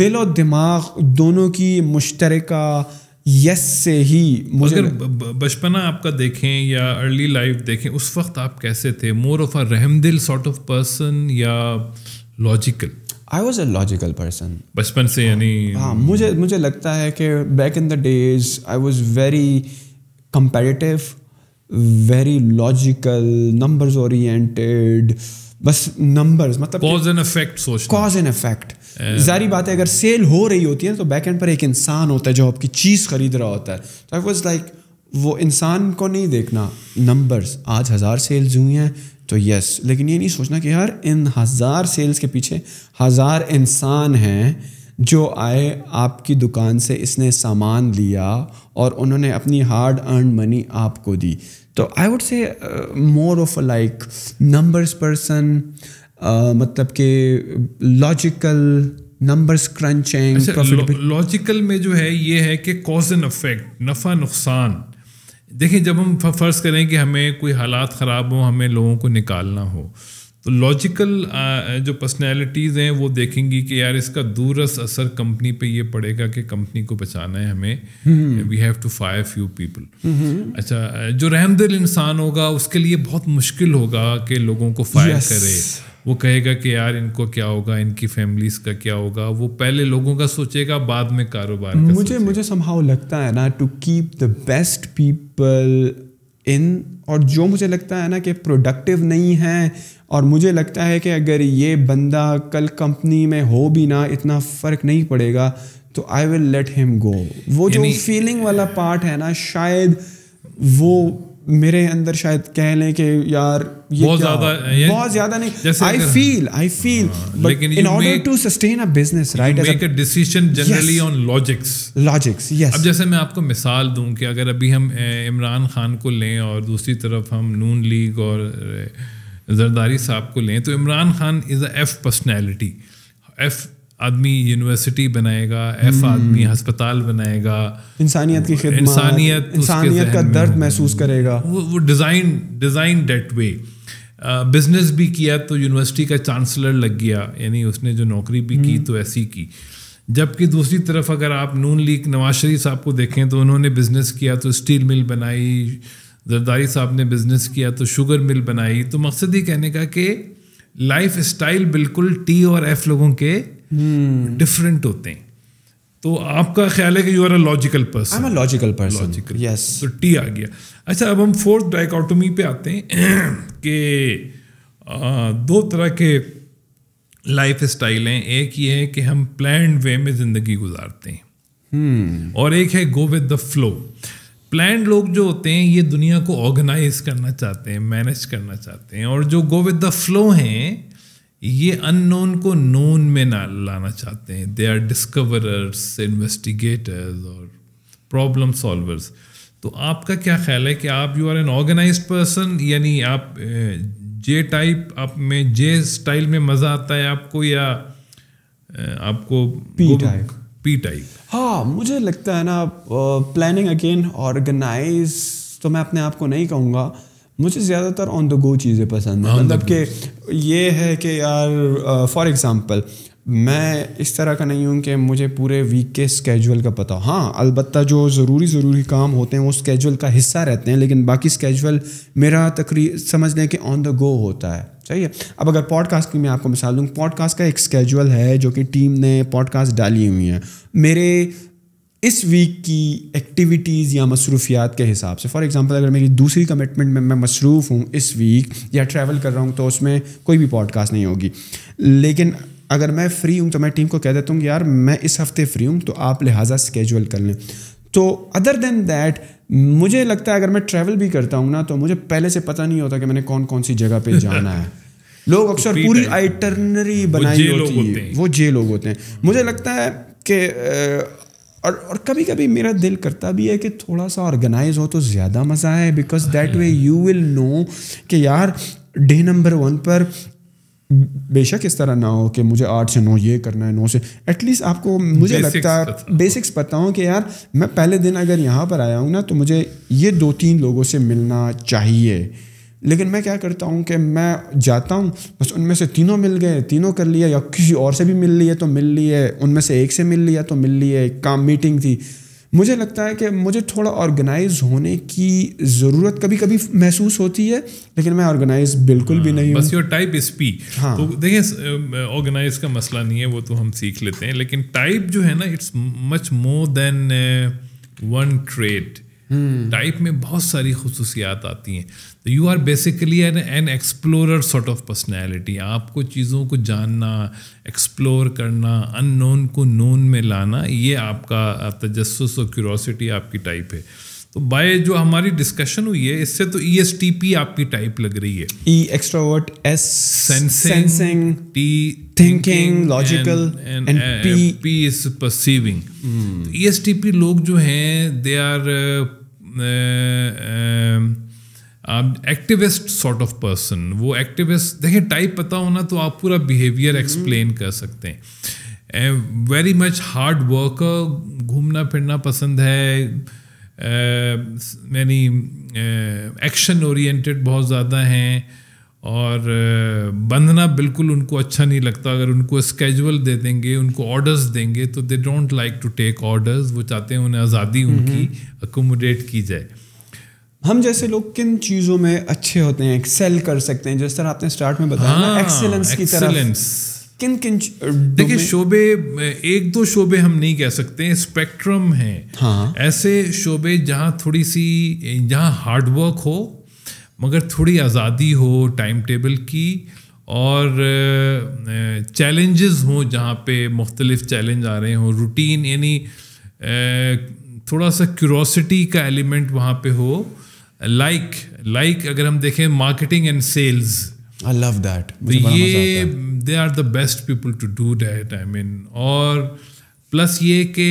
दिल और दिमाग दोनों की मुश्तरका यस से ही मुझे बचपना आपका देखें या अर्ली लाइफ देखें उस वक्त आप कैसे थे मोर ऑफ अ दिल सॉर्ट ऑफ पर्सन या logical I was a logical person बचपन से हाँ, यानी हाँ मुझे मुझे लगता है कि back in the days I was very competitive very logical numbers oriented बस नंबर्स मतलब कॉज एंड इफेक्ट सोच कॉज एंड इफेक्ट जारी बात है अगर सेल हो रही होती है तो बैक एंड पर एक इंसान होता है जो आपकी चीज़ खरीद रहा होता है तो आई वॉज लाइक वो इंसान को नहीं देखना नंबर्स आज हज़ार सेल्स हुई हैं तो यस लेकिन ये नहीं सोचना कि यार इन हज़ार सेल्स के पीछे हज़ार इंसान हैं जो आए आपकी दुकान से इसने सामान लिया और उन्होंने अपनी हार्ड अर्न मनी आपको दी तो I would say more of like numbers person मतलब कि लॉजिकल नंबर्स क्रंचिंग लॉजिकल में जो है ये है कि कॉज एंड अफेक्ट नफ़ा नुकसान देखें जब हम फ़र्ज़ करें कि हमें कोई हालात ख़राब हो हमें लोगों को निकालना हो तो लॉजिकल uh, जो पर्सनैलिटीज़ हैं वो देखेंगी कि यार इसका दूरस असर कंपनी पे ये पड़ेगा कि कंपनी को बचाना है हमें we have to fire few people अच्छा जो रहमदिल इंसान होगा उसके लिए बहुत मुश्किल होगा कि लोगों को फायर yes. करे वो कहेगा कि यार इनको क्या होगा इनकी फैमिलीज का क्या होगा वो पहले लोगों का सोचेगा बाद में कारोबार का मुझे सोचेगा. मुझे संभाव लगता है ना to keep the best people in और जो मुझे लगता है ना कि प्रोडक्टिव नहीं है और मुझे लगता है कि अगर ये बंदा कल कंपनी में हो भी ना इतना फ़र्क नहीं पड़ेगा तो I will let him go वो जो फीलिंग वाला पार्ट है ना शायद वो मेरे अंदर शायद कह लें कि यार ये बहुत ज्यादा बहुत ज्यादा नहीं I feel I feel but in order to sustain a business right make a decision generally on logics logics yes अब जैसे मैं आपको मिसाल दूं कि अगर अभी हम इमरान खान को लें और दूसरी तरफ हम नून लीग और जरदारी साहब को लें तो Imran Khan is a F personality F आदमी यूनिवर्सिटी बनाएगा एफ हम्म। आदमी हस्पताल बनाएगा इंसानियत की खिदमत इंसानियत इंसानियत का दर्द महसूस करेगा वो वो design design that way business भी किया तो यूनिवर्सिटी का चांसलर लग गया यानी उसने जो नौकरी भी की हम्म। तो ऐसी की जबकि दूसरी तरफ अगर आप नून लीग नवाज शरीफ साहब को देखें तो उन्होंने बिजनेस किया तो स्टील मिल बनाई जरदारी साहब ने बिज़नेस किया तो शुगर मिल बनाई तो मकसद ही कहने का कि लाइफ स्टाइल बिल्कुल टी और एफ लोगों के डिफरेंट हम्म। होते हैं तो आपका ख्याल है कि you are a logical person I logical person logical yes तो टी आ गया अच्छा अब हम फोर्थ डाइकोटोमी पे आते हैं <clears throat> कि दो तरह के लाइफ स्टाइल हैं एक ये है कि हम प्लान वे में ज़िंदगी गुजारते हैं hmm. और एक है go with the flow plan लोग जो होते हैं ये दुनिया को ऑर्गेनाइज करना चाहते हैं मैनेज करना चाहते हैं और जो गो विद द फ्लो हैं ये अननोन को नोन में ना लाना चाहते हैं दे आर डिस्कवरर्स इन्वेस्टिगेटर्स और प्रॉब्लम सॉल्वर्स तो आपका क्या ख्याल है कि आप you are an organize person यानी आप जे टाइप आप में जे स्टाइल में मज़ा आता है आपको या आपको पी टाइप पी टाइप हाँ मुझे लगता है ना प्लानिंग अगेन ऑर्गेनाइज तो मैं अपने आप को नहीं कहूँगा मुझे ज़्यादातर ऑन द गो चीज़ें पसंद हैं मतलब कि ये है कि यार फॉर एग्ज़ाम्पल मैं इस तरह का नहीं हूँ कि मुझे पूरे वीक के स्केजुअल का पता हाँ अलबत् जो ज़रूरी ज़रूरी काम होते हैं वो स्केजुअल का हिस्सा रहते हैं लेकिन बाकी स्केजुअल मेरा तकरी समझ लें कि ऑन द गो होता है सही है अब अगर पॉडकास्ट की मैं आपको मिसाल दूँ पॉडकास्ट का एक स्केजुअल है जो कि टीम ने पॉडकास्ट डाली हुई हैं मेरे इस वीक की एक्टिविटीज़ या मसरूफियात के हिसाब से फॉर एग्ज़ाम्पल अगर मेरी दूसरी कमिटमेंट में मैं मसरूफ़ हूँ इस वीक या ट्रैवल कर रहा हूँ तो उसमें कोई भी पॉडकास्ट नहीं होगी लेकिन अगर मैं फ्री हूँ तो मैं टीम को कह देता हूँ यार मैं इस हफ्ते फ्री हूँ तो आप लिहाजा स्केजुअल कर लें तो अदर देन दैट मुझे लगता है अगर मैं ट्रैवल भी करता हूँ ना तो मुझे पहले से पता नहीं होता कि मैंने कौन कौन सी जगह पे जाना है <laughs> लोग अक्सर पूरी आइटनरी बनाई होती है वो जे लोग होते हैं मुझे लगता है कि और और कभी कभी मेरा दिल करता भी है कि थोड़ा सा ऑर्गेनाइज हो तो ज़्यादा मज़ा है because that way you will know कि यार डे नंबर वन पर बेशक इस तरह ना हो कि मुझे आठ से नौ ये करना है नौ से एटलीस्ट आपको मुझे लगता है बेसिक्स पता हूँ कि यार मैं पहले दिन अगर यहाँ पर आया हूँ ना तो मुझे ये दो तीन लोगों से मिलना चाहिए लेकिन मैं क्या करता हूँ कि मैं जाता हूँ बस उनमें से तीनों मिल गए तीनों कर लिए या किसी और से भी मिल लिए तो मिल लिए उनमें से एक से मिल लिया तो मिल लिए काम मीटिंग थी मुझे लगता है कि मुझे थोड़ा ऑर्गेनाइज होने की ज़रूरत कभी कभी महसूस होती है लेकिन मैं ऑर्गेनाइज बिल्कुल हाँ, भी नहीं बस योर टाइप इस पी हाँ तो देखिए ऑर्गेनाइज का मसला नहीं है वो तो हम सीख लेते हैं लेकिन टाइप जो है ना it's much more than one trade type hmm. में बहुत सारी खसूसियात आती हैं तो you are basically an an explorer sort of personality आपको चीज़ों को जानना एक्सप्लोर करना अननोन को नोन में लाना ये आपका तजस्स और क्यूरोसिटी आपकी टाइप है तो बाय जो हमारी डिस्कशन हुई है इससे तो ई एस टी पी आपकी टाइप लग रही है E extrovert S sensing T thinking logical and P P is perceiving E S T P लोग जो हैं they are activist sort of person वो एक्टिविस्ट देखिए टाइप पता होना तो आप पूरा बिहेवियर हम्म। एक्सप्लेन कर सकते हैं वेरी मच हार्ड वर्कर घूमना फिरना पसंद है मैनी एक्शन ओरिएंटेड बहुत ज़्यादा हैं और बंधना बिल्कुल उनको अच्छा नहीं लगता अगर उनको स्केजुअल दे देंगे उनको ऑर्डर्स देंगे तो they don't like to take orders वो चाहते हैं उन्हें आज़ादी हम्म, उनकी अकोमोडेट हम्म। की जाए हम जैसे लोग किन चीज़ों में अच्छे होते हैं एक्सेल कर सकते हैं जिस तरह आपने स्टार्ट में बताया हाँ, एक्सेलेंस की तरफ किन किन देखिए शोबे एक दो शोबे हम नहीं कह सकते स्पेक्ट्रम है हाँ। ऐसे शोबे जहाँ थोड़ी सी जहाँ हार्डवर्क हो मगर थोड़ी आज़ादी हो टाइम टेबल की और चैलेंजेस हों जहाँ पे मुख्तलिफ चैलेंज आ रहे हों रूटीन यानी थोड़ा सा क्यूरोसिटी का एलिमेंट वहाँ पे हो लाइक like, लाइक like अगर हम देखें marketing and sales I love that ये they are the best people to do that I mean और प्लस ये कि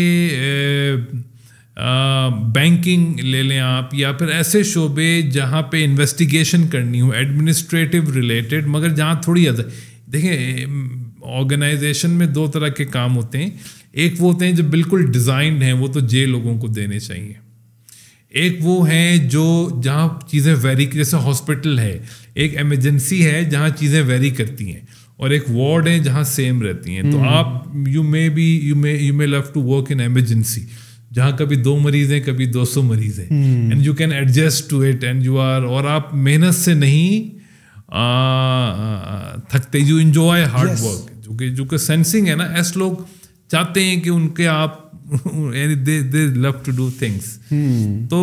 बैंकिंग ले लें आप या फिर ऐसे शोबे जहाँ पे इन्वेस्टिगेशन करनी हो एडमिनिस्ट्रेटिव रिलेटेड मगर जहाँ थोड़ी अदर देखें ऑर्गेनाइजेशन में दो तरह के काम होते हैं एक वो होते हैं जो बिल्कुल डिज़ाइंड हैं वो तो जे लोगों को देने चाहिए एक वो हैं जो जहाँ चीज़ें वेरी जैसे हॉस्पिटल है एक एमरजेंसी है जहाँ चीज़ें वेरी करती हैं और एक वार्ड है जहाँ सेम रहती हैं तो हम्म। आप you may be you may you may love to work in emergency जहाँ कभी दो मरीज हैं कभी दो सौ मरीज हैं and you can adjust to it and you are और आप मेहनत से नहीं आ, थकते यू इंजॉय हार्ड वर्क जो कि जो कि सेंसिंग है ना ऐसे लोग चाहते हैं कि उनके आप they they love to do things तो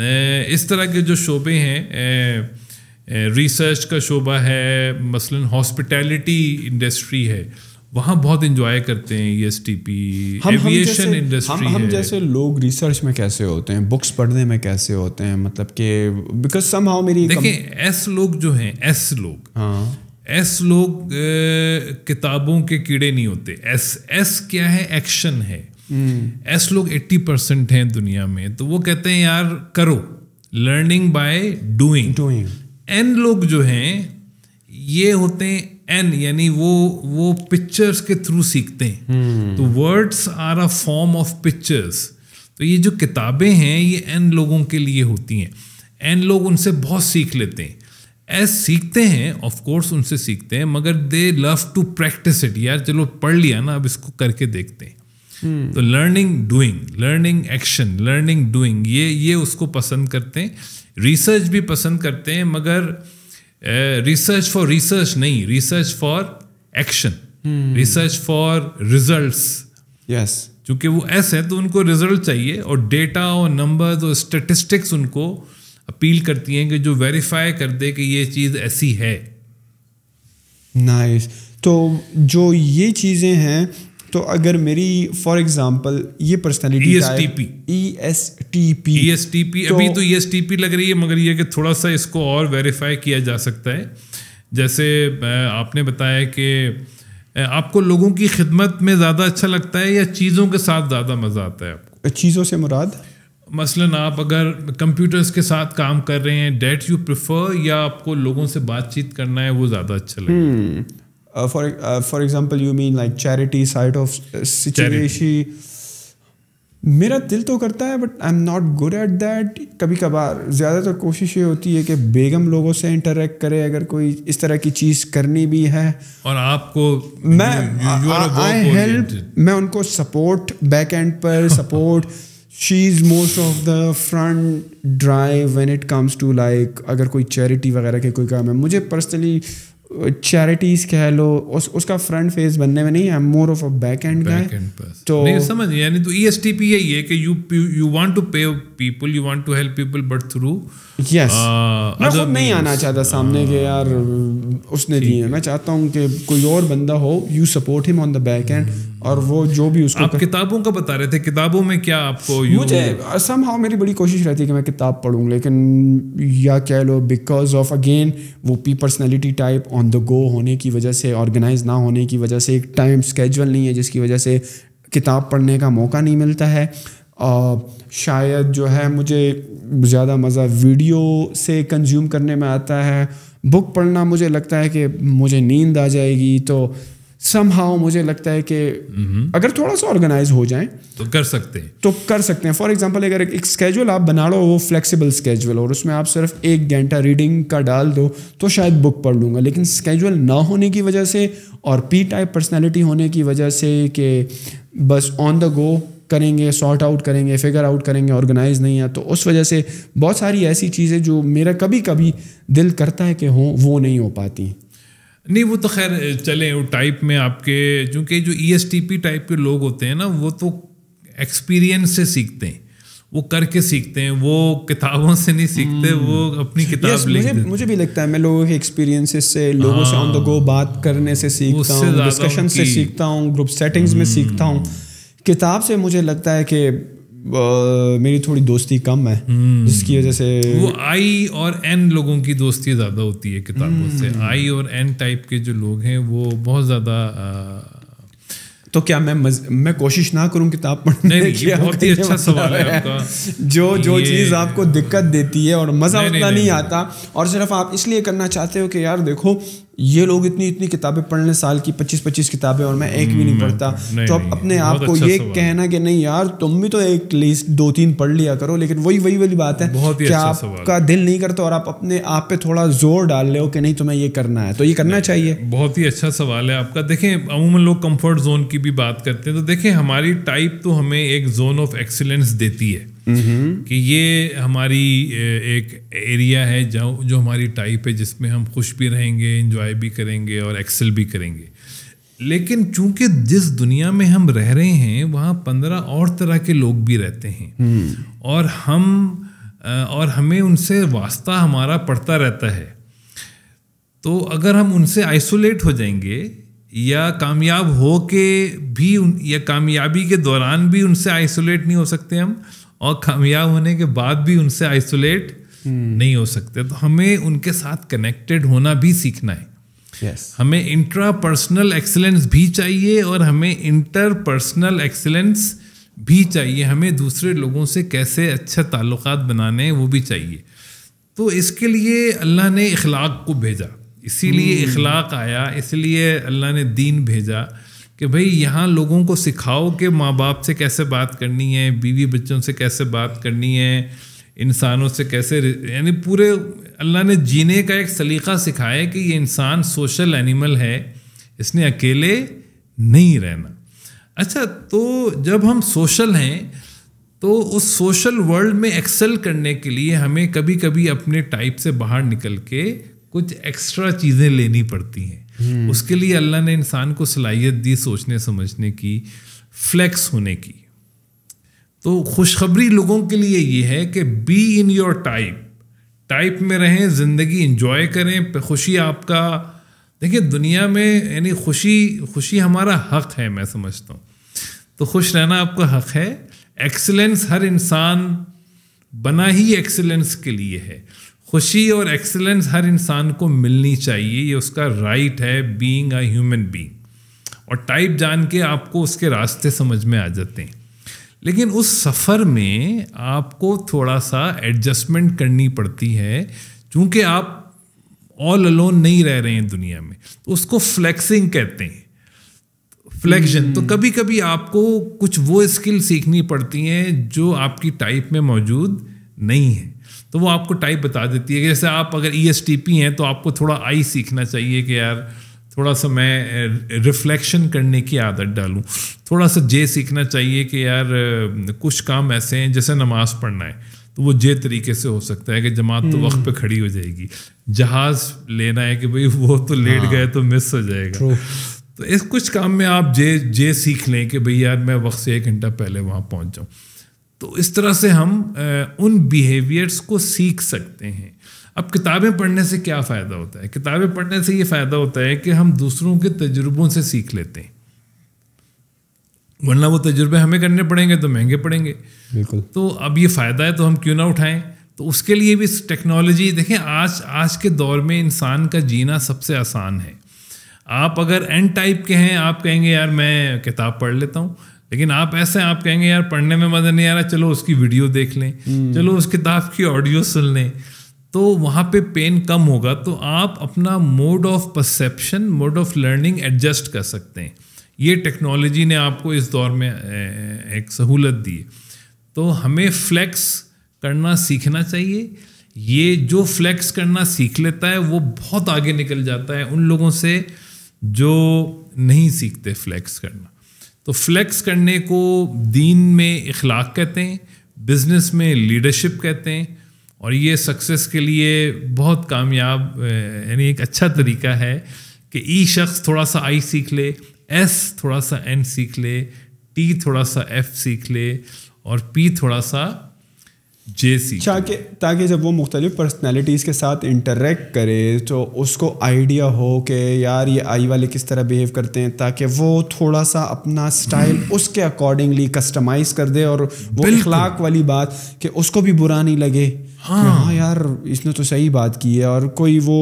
ए, इस तरह के जो शोबे हैं ए, रिसर्च का शोबा है मसलन हॉस्पिटैलिटी इंडस्ट्री है वहाँ बहुत इंजॉय करते हैं E S T P aviation industry हम हम जैसे लोग रिसर्च में कैसे होते हैं बुक्स पढ़ने में कैसे होते हैं मतलब कि बिकॉज सम हाउ मेरी देखिए एस लोग जो हैं एस लोग हाँ एस लोग ए, किताबों के कीड़े नहीं होते एस एस क्या है एक्शन है एस हम्म। लोग एट्टी परसेंट हैं दुनिया में तो वो कहते हैं यार करो लर्निंग बाय डूइंग एन लोग जो हैं ये होते हैं एन यानी वो वो पिक्चर्स के थ्रू सीखते हैं हम्म। तो words are a form of pictures तो ये जो किताबें हैं ये एन लोगों के लिए होती हैं एन लोग उनसे बहुत सीख लेते हैं एस सीखते हैं ऑफ कोर्स उनसे सीखते हैं मगर they love to practice it यार चलो पढ़ लिया ना अब इसको करके देखते हैं हम्म। तो learning doing learning action learning doing ये ये उसको पसंद करते हैं रिसर्च भी पसंद करते हैं मगर रिसर्च फॉर रिसर्च नहीं research for action research for result yes चूंकि वो ऐसे हैं तो उनको रिजल्ट चाहिए और डेटा और नंबर्स और स्टेटिस्टिक्स उनको अपील करती हैं कि जो वेरीफाई कर दे कि ये चीज़ ऐसी है नाइस nice. तो जो ये चीज़ें हैं तो अगर मेरी फॉर एग्जांपल ये personality E S T P E S T P E S T P अभी तो ई एस टी पी लग रही है मगर ये कि थोड़ा सा इसको और वेरीफाई किया जा सकता है जैसे आपने बताया कि आपको लोगों की खिदमत में ज़्यादा अच्छा लगता है या चीज़ों के साथ ज़्यादा मज़ा आता है आपको चीज़ों से मुराद मसलन आप अगर कंप्यूटर्स के साथ काम कर रहे हैं डेट यू प्रिफर या आपको लोगों से बातचीत करना है वो ज़्यादा अच्छा लगता है हम्म। Uh, for uh, for example, you mean like charity side of uh, situation. मेरा दिल तो करता है but I am not good at that कभी कभार ज़्यादातर तो कोशिश ये होती है कि बेगम लोगों से इंटरेक्ट करे अगर कोई इस तरह की चीज़ करनी भी है और आपको मैं आई हेल्प मैं उनको सपोर्ट बैक एंड पर support she is most of the front drive when it comes to like अगर कोई चैरिटी वगैरह के कोई काम है मुझे पर्सनली चैरिटीज कह लो उस उसका फ्रंट फेस बनने में नहीं है more of a back end तो नहीं समझ यानी तो ईएसटीपी e यही है कि you you want to pay people you want to help people but through yes मैं खुद नहीं आना चाहता सामने के यार उसने दिए मैं चाहता हूँ कि कोई और बंदा हो you support him on the back end और वो जो भी उसको आप कर... किताबों का बता रहे थे किताबों में क्या आपको मुझे सम हाउ मेरी बड़ी कोशिश रहती है कि मैं किताब पढ़ूँ लेकिन या कह लो बिकॉज ऑफ अगेन वो P personality type on the go होने की वजह से ऑर्गेनाइज ना होने की वजह से एक टाइम स्केजल नहीं है जिसकी वजह से किताब पढ़ने का मौका नहीं मिलता है आ, शायद जो है मुझे ज़्यादा मज़ा वीडियो से कंज्यूम करने में आता है बुक पढ़ना मुझे लगता है कि मुझे नींद आ जाएगी तो सम हाउ मुझे लगता है कि हम्म। अगर थोड़ा सा ऑर्गेनाइज हो जाए तो कर सकते हैं तो कर सकते हैं फॉर एग्जाम्पल अगर एक स्केजुअल आप बना लो वो फ्लेक्सिबल स्केजुअल और उसमें आप सिर्फ एक घंटा रीडिंग का डाल दो तो शायद बुक पढ़ लूँगा लेकिन स्केजुअल ना होने की वजह से और पी टाइप पर्सनैलिटी होने की वजह से कि बस ऑन द गो करेंगे सॉर्ट आउट करेंगे फिगर आउट करेंगे ऑर्गेनाइज नहीं है तो उस वजह से बहुत सारी ऐसी चीज़ें जो मेरा कभी कभी दिल करता है कि हों वो नहीं हो पाती नहीं वो तो खैर चले वो टाइप में आपके चूँकि जो ई e टाइप के लोग होते हैं ना वो तो एक्सपीरियंस से सीखते हैं वो करके सीखते हैं वो किताबों से नहीं सीखते हम्म। वो अपनी किताब yes, मुझे, मुझे भी लगता है मैं लोगों के एक्सपीरियंसेस से लोगों से ऑन द गो बात करने से सीखता हूँ डिस्कशन से सीखता हूँ ग्रुप सेटिंग्स में हम्म। सीखता हूँ किताब से मुझे लगता है कि मेरी थोड़ी दोस्ती कम है हम्म। जिसकी वजह से वो आई और एन लोगों की दोस्ती ज़्यादा होती है किताबों हम्म। से आई और एन टाइप के जो लोग हैं वो बहुत ज़्यादा तो क्या मैं मज... मैं कोशिश ना करूं किताब पढ़ने नहीं, की बहुत ही अच्छा सवाल है आपका जो जो चीज़ आपको दिक्कत देती है और मज़ा उतना नहीं, नहीं, नहीं आता और सिर्फ आप इसलिए करना चाहते हो कि यार देखो ये लोग इतनी इतनी किताबें पढ़ लें साल की पच्चीस पच्चीस किताबें और मैं एक भी नहीं हम्म, पढ़ता नहीं, तो आप अपने आप को अच्छा ये कहना कि नहीं यार तुम भी तो एक लीस्ट दो तीन पढ़ लिया करो लेकिन वही वही वाली बात है बहुत कि अच्छा आपका दिल नहीं करता और आप अपने आप पे थोड़ा जोर डाल रहे हो कि नहीं तुम्हें ये करना है तो ये करना चाहिए बहुत ही अच्छा सवाल है आपका देखें अमूमन लोग कम्फर्ट जोन की भी बात करते हैं तो देखें हमारी टाइप तो हमें एक जोन ऑफ एक्सीलेंस देती है कि ये हमारी एक एरिया है जो जो हमारी टाइप है जिसमें हम खुश भी रहेंगे इंजॉय भी करेंगे और एक्सेल भी करेंगे लेकिन चूंकि जिस दुनिया में हम रह रहे हैं वहाँ पंद्रह और तरह के लोग भी रहते हैं हम्म। और हम और हमें उनसे वास्ता हमारा पड़ता रहता है तो अगर हम उनसे आइसोलेट हो जाएंगे या कामयाब हो के भी या कामयाबी के दौरान भी उनसे आइसोलेट नहीं हो सकते हम और कामयाब होने के बाद भी उनसे आइसोलेट hmm. नहीं हो सकते तो हमें उनके साथ कनेक्टेड होना भी सीखना है yes. हमें इंट्रा पर्सनल एक्सेलेंस भी चाहिए और हमें इंटर पर्सनल एक्सेलेंस भी चाहिए हमें दूसरे लोगों से कैसे अच्छा ताल्लुक बनाने हैं वो भी चाहिए तो इसके लिए अल्लाह ने इखलाक को भेजा इसीलिए hmm. इखलाक आया इसलिए अल्लाह ने दीन भेजा कि भाई यहाँ लोगों को सिखाओ कि माँ बाप से कैसे बात करनी है बीवी बच्चों से कैसे बात करनी है इंसानों से कैसे यानी पूरे अल्लाह ने जीने का एक सलीका सिखाया कि ये इंसान सोशल एनिमल है इसने अकेले नहीं रहना अच्छा तो जब हम सोशल हैं तो उस सोशल वर्ल्ड में एक्सेल करने के लिए हमें कभी कभी अपने टाइप से बाहर निकल के कुछ एक्स्ट्रा चीज़ें लेनी पड़ती हैं Hmm. उसके लिए अल्लाह ने इंसान को सलाहियत दी सोचने समझने की फ्लैक्स होने की तो खुशखबरी लोगों के लिए ये है कि be in your type type में रहें ज़िंदगी इंजॉय करें खुशी आपका देखिए दुनिया में यानी खुशी खुशी हमारा हक है मैं समझता हूँ तो खुश रहना आपका हक है एक्सेलेंस हर इंसान बना ही एक्सेलेंस के लिए है खुशी और एक्सेलेंस हर इंसान को मिलनी चाहिए ये उसका राइट है बीइंग अ ह्यूमन बीइंग और टाइप जान के आपको उसके रास्ते समझ में आ जाते हैं लेकिन उस सफ़र में आपको थोड़ा सा एडजस्टमेंट करनी पड़ती है क्योंकि आप ऑल अलोन नहीं रह रहे हैं दुनिया में तो उसको फ्लैक्सिंग कहते हैं फ्लैक्शन तो hmm. कभी कभी आपको कुछ वो स्किल सीखनी पड़ती हैं जो आपकी टाइप में मौजूद नहीं है तो वो आपको टाइप बता देती है कि जैसे आप अगर ई एस टी पी हैं तो आपको थोड़ा आई सीखना चाहिए कि यार थोड़ा सा मैं रिफ्लेक्शन करने की आदत डालूं थोड़ा सा जे सीखना चाहिए कि यार कुछ काम ऐसे हैं जैसे नमाज पढ़ना है तो वो जे तरीके से हो सकता है कि जमात तो वक्त पे हम्म। खड़ी हो जाएगी जहाज लेना है कि भाई वो तो लेट हाँ। गए तो मिस हो जाएगा तो इस कुछ काम में आप जे जे सीख लें कि भाई यार मैं वक्त से एक घंटा पहले वहाँ पहुँच जाऊँ तो इस तरह से हम उन बिहेवियर्स को सीख सकते हैं अब किताबें पढ़ने से क्या फ़ायदा होता है किताबें पढ़ने से ये फ़ायदा होता है कि हम दूसरों के तजुर्बों से सीख लेते हैं वरना वो तजुर्बे हमें करने पड़ेंगे तो महंगे पड़ेंगे बिल्कुल तो अब ये फ़ायदा है तो हम क्यों ना उठाएं तो उसके लिए भी टेक्नोलॉजी देखें आज आज के दौर में इंसान का जीना सबसे आसान है आप अगर एन टाइप के हैं आप कहेंगे यार मैं किताब पढ़ लेता हूँ लेकिन आप ऐसे आप कहेंगे यार पढ़ने में मज़ा नहीं आ रहा चलो उसकी वीडियो देख लें हम्म। चलो उस किताब की ऑडियो सुन लें तो वहाँ पे पेन कम होगा तो आप अपना mode of perception mode of learning adjust कर सकते हैं ये टेक्नोलॉजी ने आपको इस दौर में एक सहूलत दी तो हमें फ्लैक्स करना सीखना चाहिए ये जो फ्लैक्स करना सीख लेता है वो बहुत आगे निकल जाता है उन लोगों से जो नहीं सीखते फ्लैक्स करना तो फ्लेक्स करने को दीन में इखलाक कहते हैं बिजनेस में लीडरशिप कहते हैं और ये सक्सेस के लिए बहुत कामयाब यानी एक अच्छा तरीका है कि ई शख्स थोड़ा सा आई सीख ले एस थोड़ा सा एन सीख ले टी थोड़ा सा एफ सीख ले और पी थोड़ा सा जेसी ताकि ताकि जब वो मुख्तलिफ पर्सनैलिटीज़ के साथ इंटरेक्ट करे तो उसको आइडिया हो कि यार ये आई वाले किस तरह बिहेव करते हैं ताकि वो थोड़ा सा अपना स्टाइल हम्म। उसके अकॉर्डिंगली कस्टमाइज कर दे और वो इखलाक वाली बात कि उसको भी बुरा नहीं लगे हाँ, हाँ यार इसने तो सही बात की है और कोई वो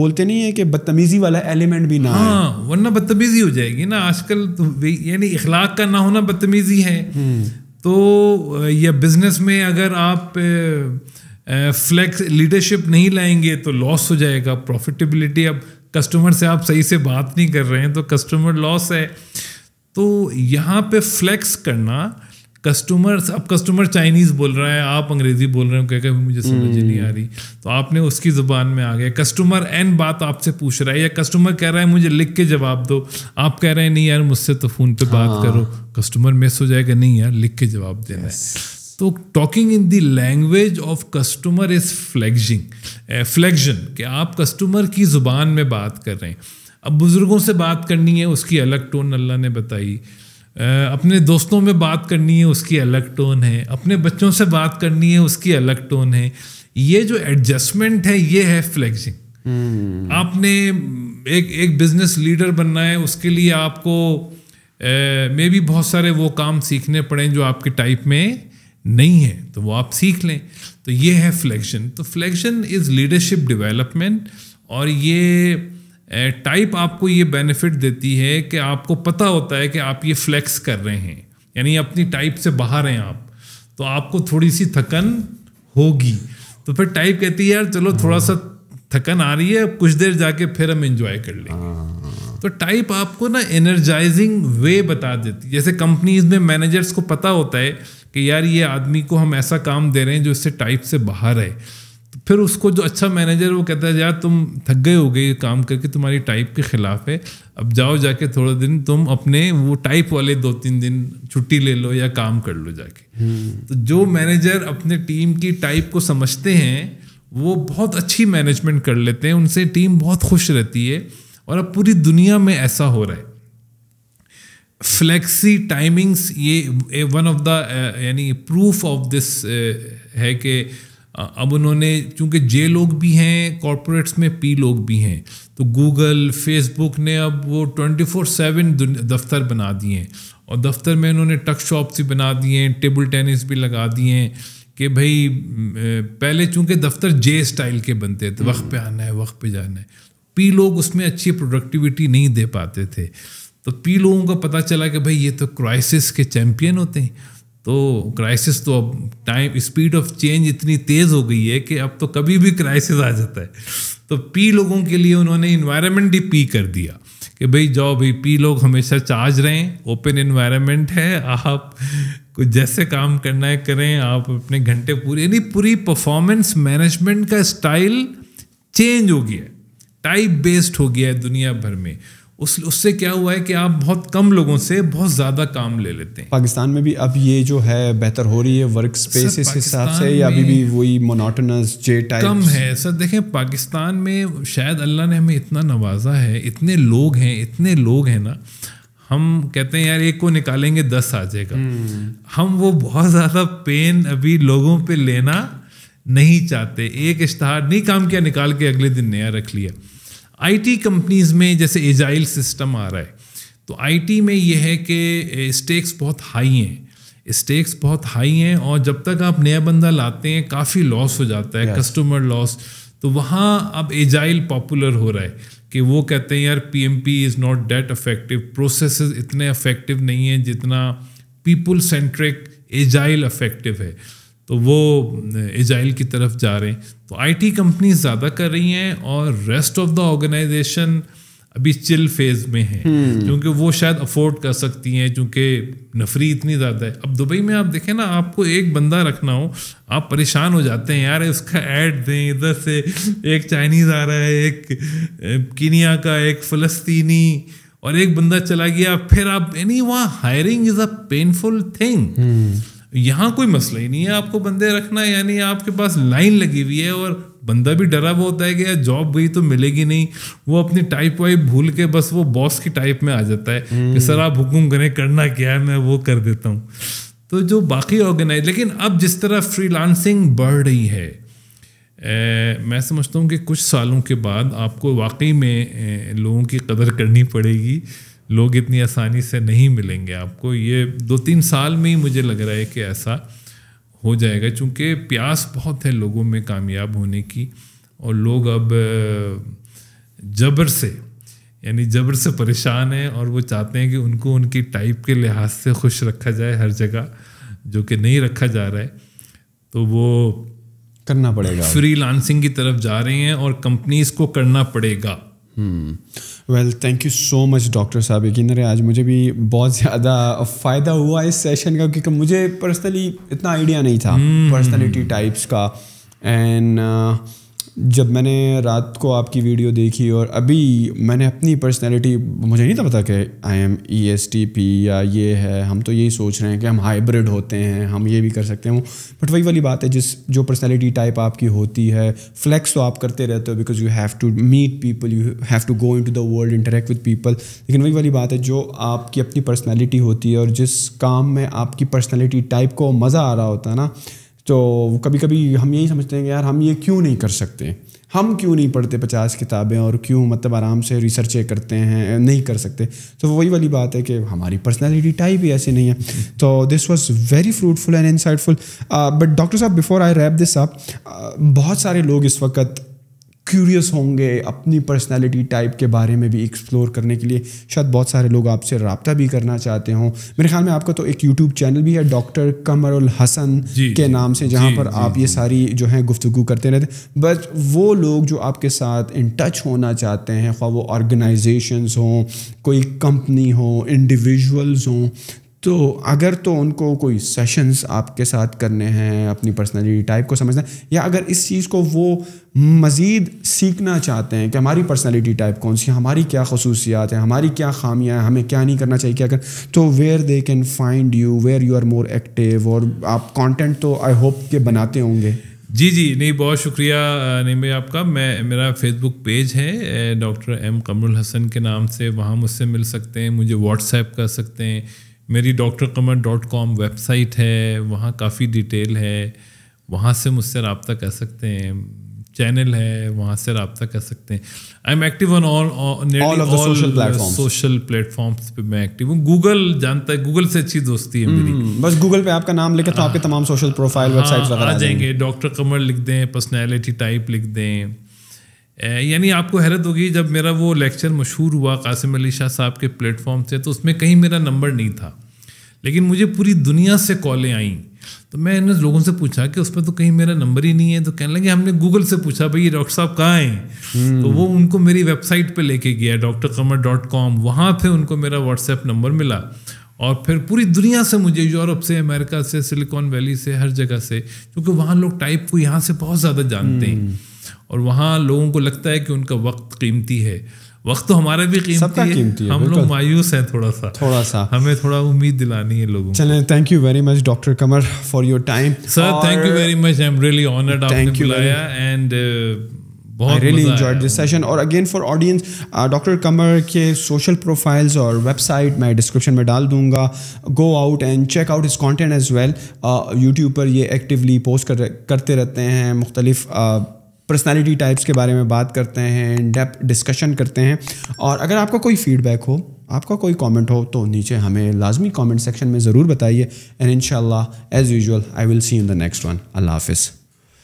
बोलते नहीं है कि बदतमीजी वाला एलिमेंट भी ना हाँ, वरना बदतमीजी हो जाएगी ना आजकल तो यानी इखलाक का ना होना बदतमीजी है हम्म। तो या बिजनेस में अगर आप फ्लैक्स लीडरशिप नहीं लाएंगे तो लॉस हो जाएगा प्रॉफिटेबिलिटी अब कस्टमर से आप सही से बात नहीं कर रहे हैं तो कस्टमर लॉस है तो यहाँ पे फ्लैक्स करना कस्टमर्स अब कस्टमर चाइनीज बोल रहा है आप अंग्रेजी बोल रहे हो कह के मुझे समझ नहीं आ hmm. रही तो आपने उसकी जुबान में आ गया कस्टमर एन बात आपसे पूछ रहा है या कस्टमर कह रहा है मुझे लिख के जवाब दो आप कह रहे हैं नहीं यार मुझसे तो फोन पे बात हाँ। करो कस्टमर मिस हो जाएगा नहीं यार लिख के जवाब देना है तो talking in the language of customer is flexing flexion कि आप कस्टमर की जुबान में बात कर रहे हैं अब बुजुर्गों से बात करनी है उसकी अलग टोन अल्लाह ने बताई अपने दोस्तों में बात करनी है उसकी अलग टोन है अपने बच्चों से बात करनी है उसकी अलग टोन है ये जो एडजस्टमेंट है ये है फ्लेक्सिंग हम्म। hmm. आपने एक एक बिजनेस लीडर बनना है उसके लिए आपको मे भी बहुत सारे वो काम सीखने पड़े जो आपके टाइप में नहीं है तो वो आप सीख लें तो ये है फ्लेक्शन तो फ्लेक्शन इज़ लीडरशिप डेवलपमेंट और ये टाइप आपको ये बेनिफिट देती है कि आपको पता होता है कि आप ये फ्लैक्स कर रहे हैं यानी अपनी टाइप से बाहर हैं आप तो आपको थोड़ी सी थकन होगी तो फिर टाइप कहती है यार चलो थोड़ा सा थकन आ रही है कुछ देर जाके फिर हम इंजॉय कर लेंगे हाँ। तो टाइप आपको ना एनर्जाइजिंग वे बता देती जैसे कंपनीज में मैनेजर्स को पता होता है कि यार ये आदमी को हम ऐसा काम दे रहे हैं जो इससे टाइप से बाहर है फिर उसको जो अच्छा मैनेजर वो कहता है यार तुम थक गए हो गए काम करके तुम्हारी टाइप के खिलाफ है अब जाओ जाके थोड़ा दिन तुम अपने वो टाइप वाले दो तीन दिन छुट्टी ले लो या काम कर लो जाके हम्म। तो जो मैनेजर अपने टीम की टाइप को समझते हैं वो बहुत अच्छी मैनेजमेंट कर लेते हैं उनसे टीम बहुत खुश रहती है और अब पूरी दुनिया में ऐसा हो रहा है फ्लेक्सी टाइमिंग्स ये वन ऑफ द यानी प्रूफ ऑफ दिस है कि अब उन्होंने चूंकि जे लोग भी हैं कॉरपोरेट्स में पी लोग भी हैं तो गूगल फेसबुक ने अब वो ट्वेंटी फोर सेवन दफ्तर बना दिए हैं और दफ्तर में उन्होंने टक शॉप्स भी बना दिए हैं टेबल टेनिस भी लगा दिए हैं कि भाई पहले चूंकि दफ्तर जे स्टाइल के बनते थे तो वक्त पे आना है वक्त पे जाना है पी लोग उसमें अच्छी प्रोडक्टिविटी नहीं दे पाते थे तो पी लोगों को पता चला कि भाई ये तो क्राइसिस के चैम्पियन होते हैं तो क्राइसिस तो अब टाइम स्पीड ऑफ चेंज इतनी तेज़ हो गई है कि अब तो कभी भी क्राइसिस आ जाता है तो पी लोगों के लिए उन्होंने इन्वायरमेंट ही पी कर दिया कि भाई जाओ भाई पी लोग हमेशा चार्ज रहें ओपन इन्वायरमेंट है आप कुछ जैसे काम करना है करें आप अपने घंटे पूरे यानी पूरी परफॉर्मेंस मैनेजमेंट का स्टाइल चेंज हो गया है टाइप बेस्ड हो गया है दुनिया भर में उस उससे क्या हुआ है कि आप बहुत कम लोगों से बहुत ज़्यादा काम ले लेते हैं पाकिस्तान में भी अब ये जो है बेहतर हो रही है वर्क स्पेस इस हिसाब से या अभी भी वही मोनोटनस जे टाइप कम है सर देखें पाकिस्तान में शायद अल्लाह ने हमें इतना नवाजा है इतने लोग हैं इतने लोग हैं ना हम कहते हैं यार एक को निकालेंगे दस आ जाएगा हम्म। हम वो बहुत ज़्यादा पेन अभी लोगों पे लेना नहीं चाहते एक इश्तहार नहीं काम किया निकाल के अगले दिन नया रख लिया आईटी कंपनीज में जैसे एजाइल सिस्टम आ रहा है तो आईटी में यह है कि स्टेक्स बहुत हाई हैं स्टेक्स बहुत हाई हैं और जब तक आप नया बंदा लाते हैं काफ़ी लॉस हो जाता है yes. कस्टमर लॉस तो वहाँ अब एजाइल पॉपुलर हो रहा है कि वो कहते हैं यार P is not that effective process इतने अफेक्टिव नहीं हैं जितना पीपल सेंट्रिक एजाइल अफेक्टिव है तो वो एजाइल की तरफ जा रहे हैं तो आईटी कंपनी ज़्यादा कर रही हैं और रेस्ट ऑफ द ऑर्गेनाइजेशन अभी चिल फेज में है hmm. क्योंकि वो शायद अफोर्ड कर सकती हैं क्योंकि नफरी इतनी ज़्यादा है अब दुबई में आप देखें ना आपको एक बंदा रखना हो आप परेशान हो जाते हैं यार उसका ऐड दें इधर से एक चाइनीज़ आ रहा है एक कीनिया का एक फ़लस्तीनी और एक बंदा चला गया फिर आप एनी वहाँ hiring is a painful thing यहाँ कोई मसला ही नहीं है आपको बंदे रखना यानी आपके पास लाइन लगी हुई है और बंदा भी डरा हुआ होता है कि यार जॉब भी तो मिलेगी नहीं वो अपनी टाइप वाइप भूल के बस वो बॉस की टाइप में आ जाता है कि हम्म। सर आप हुक्म करें करना क्या है मैं वो कर देता हूँ तो जो बाकी ऑर्गेनाइज लेकिन अब जिस तरह फ्रीलांसिंग बढ़ रही है ए, मैं समझता हूँ कि कुछ सालों के बाद आपको वाकई में ए, लोगों की कदर करनी पड़ेगी लोग इतनी आसानी से नहीं मिलेंगे आपको ये दो तीन साल में ही मुझे लग रहा है कि ऐसा हो जाएगा क्योंकि प्यास बहुत है लोगों में कामयाब होने की और लोग अब जबर से यानी जबर से परेशान हैं और वो चाहते हैं कि उनको उनकी टाइप के लिहाज से खुश रखा जाए हर जगह जो कि नहीं रखा जा रहा है तो वो करना पड़ेगा फ्री लांसिंग की तरफ जा रहे हैं और कंपनीज को करना पड़ेगा well thank you so much doctor साहब यकीन रहे आज मुझे भी बहुत ज़्यादा फ़ायदा हुआ इस सेशन का क्योंकि मुझे पर्सनली इतना आइडिया नहीं था पर्सनैलिटी hmm. टाइप्स का एंड जब मैंने रात को आपकी वीडियो देखी और अभी मैंने अपनी पर्सनैलिटी मुझे नहीं था पता कि I am E S T P या ये है हम तो यही सोच रहे हैं कि हम हाइब्रिड होते हैं हम ये भी कर सकते हैं बट वही वाली बात है जिस जो पर्सनैलिटी टाइप आपकी होती है फ्लैक्स तो आप करते रहते हो because you have to meet people you have to go into the world interact with people लेकिन वही वाली बात है जो आपकी अपनी पर्सनैलिटी होती है और जिस काम में आपकी पर्सनैलिटी टाइप को मज़ा आ रहा होता है ना तो कभी कभी हम यही समझते हैं कि यार हम ये क्यों नहीं कर सकते हम क्यों नहीं पढ़ते पचास किताबें और क्यों मतलब आराम से रिसर्चें करते हैं नहीं कर सकते तो वही वाली बात है कि हमारी पर्सनालिटी टाइप ही ऐसी नहीं है तो this was very fruitful and insightful but doctor साहब बिफोर आई रैप दिस आप बहुत सारे लोग इस वक्त क्यूरियस होंगे अपनी पर्सनालिटी टाइप के बारे में भी एक्सप्लोर करने के लिए शायद बहुत सारे लोग आपसे रबता भी करना चाहते हों मेरे ख्याल में आपका तो एक यूट्यूब चैनल भी है डॉक्टर कमरुल हसन के नाम से जहाँ पर आप ये सारी जो है गुफ्तु करते रहते बट वो लोग जो आपके साथ इन टच होना चाहते हैं खा वो ऑर्गेनाइजेशन हों कोई कंपनी हो इंडिविजुअल्स हों तो अगर तो उनको कोई सेशंस आपके साथ करने हैं अपनी पर्सनालिटी टाइप को समझना है या अगर इस चीज़ को वो मज़ीद सीखना चाहते हैं कि हमारी पर्सनालिटी टाइप कौन सी हमारी क्या खसूसियात हैं हमारी क्या खामियाँ हैं हमें क्या नहीं करना चाहिए क्या कर तो where they can find you where you are more active और आप कॉन्टेंट तो आई होप के बनाते होंगे जी जी नहीं बहुत शुक्रिया नहीं भाई आपका मैं मेरा फेसबुक पेज है डॉक्टर एम कमरुल हसन के नाम से वहाँ मुझसे मिल सकते हैं मुझे व्हाट्सएप कर सकते हैं मेरी doctor Qamar dot com website है वहाँ काफ़ी डिटेल है वहाँ से मुझसे रबता कर सकते हैं चैनल है वहाँ से रबता कर सकते हैं I am active on all social platforms पे मैं एक्टिव हूँ गूगल जानता है गूगल से अच्छी दोस्ती है मेरी हम्म, बस गूगल पे आपका नाम लिखे तो हाँ। आपके तमाम सोशल प्रोफाइल वेबसाइट आ जाएंगे डॉक्टर कमर लिख दें पर्सनैलिटी टाइप लिख दें यानी आपको हैरत होगी जब मेरा वो लेक्चर मशहूर हुआ कासिम अली शाह साहब के प्लेटफॉर्म से तो उसमें कहीं मेरा नंबर नहीं था लेकिन मुझे पूरी दुनिया से कॉलें आईं तो मैं इन लोगों से पूछा कि उसमें तो कहीं मेरा नंबर ही नहीं है तो कहने लगे हमने गूगल से पूछा भाई ये डॉक्टर साहब कहाँ हैं हम्म। तो वो उनको मेरी वेबसाइट पर लेके गया डॉक्टर कमर डॉट कॉम वहाँ पर उनको मेरा व्हाट्सएप नंबर मिला और फिर पूरी दुनिया से मुझे यूरोप से अमेरिका से सिलिकॉन वैली से हर जगह से क्योंकि वहाँ लोग टाइप को यहाँ से बहुत ज़्यादा जानते हैं हम्म। और वहाँ लोगों को लगता है कि उनका वक्त कीमती है वक्त तो हमारा भी कीमती है, कीमती है हम लोग मायूस हैं थोड़ा सा थोड़ा सा हमें थोड़ा उम्मीद दिलानी है लोगों चलें thank you very much doctor Qamar for your time sir thank you very much I am really honoured आपने बुलाया एंड uh, बहुत रियली इन्जॉयड दिस सेशन और again for audience doctor Qamar के सोशल प्रोफाइल्स और वेबसाइट मैं डिस्क्रिप्शन में डाल दूंगा go out and check out इस कॉन्टेंट एज वेल यूट्यूब पर ये एक्टिवली पोस्ट कर करते रहते हैं मुख्तलिफ़ uh, पर्सनालिटी टाइप्स के बारे में बात करते हैं डेप डिस्कशन करते हैं और अगर आपका कोई फीडबैक हो आपका कोई कमेंट हो तो नीचे हमें लाजमी कमेंट सेक्शन में ज़रूर बताइए and in as usual I will see in the next one अल्लाह हाफिज़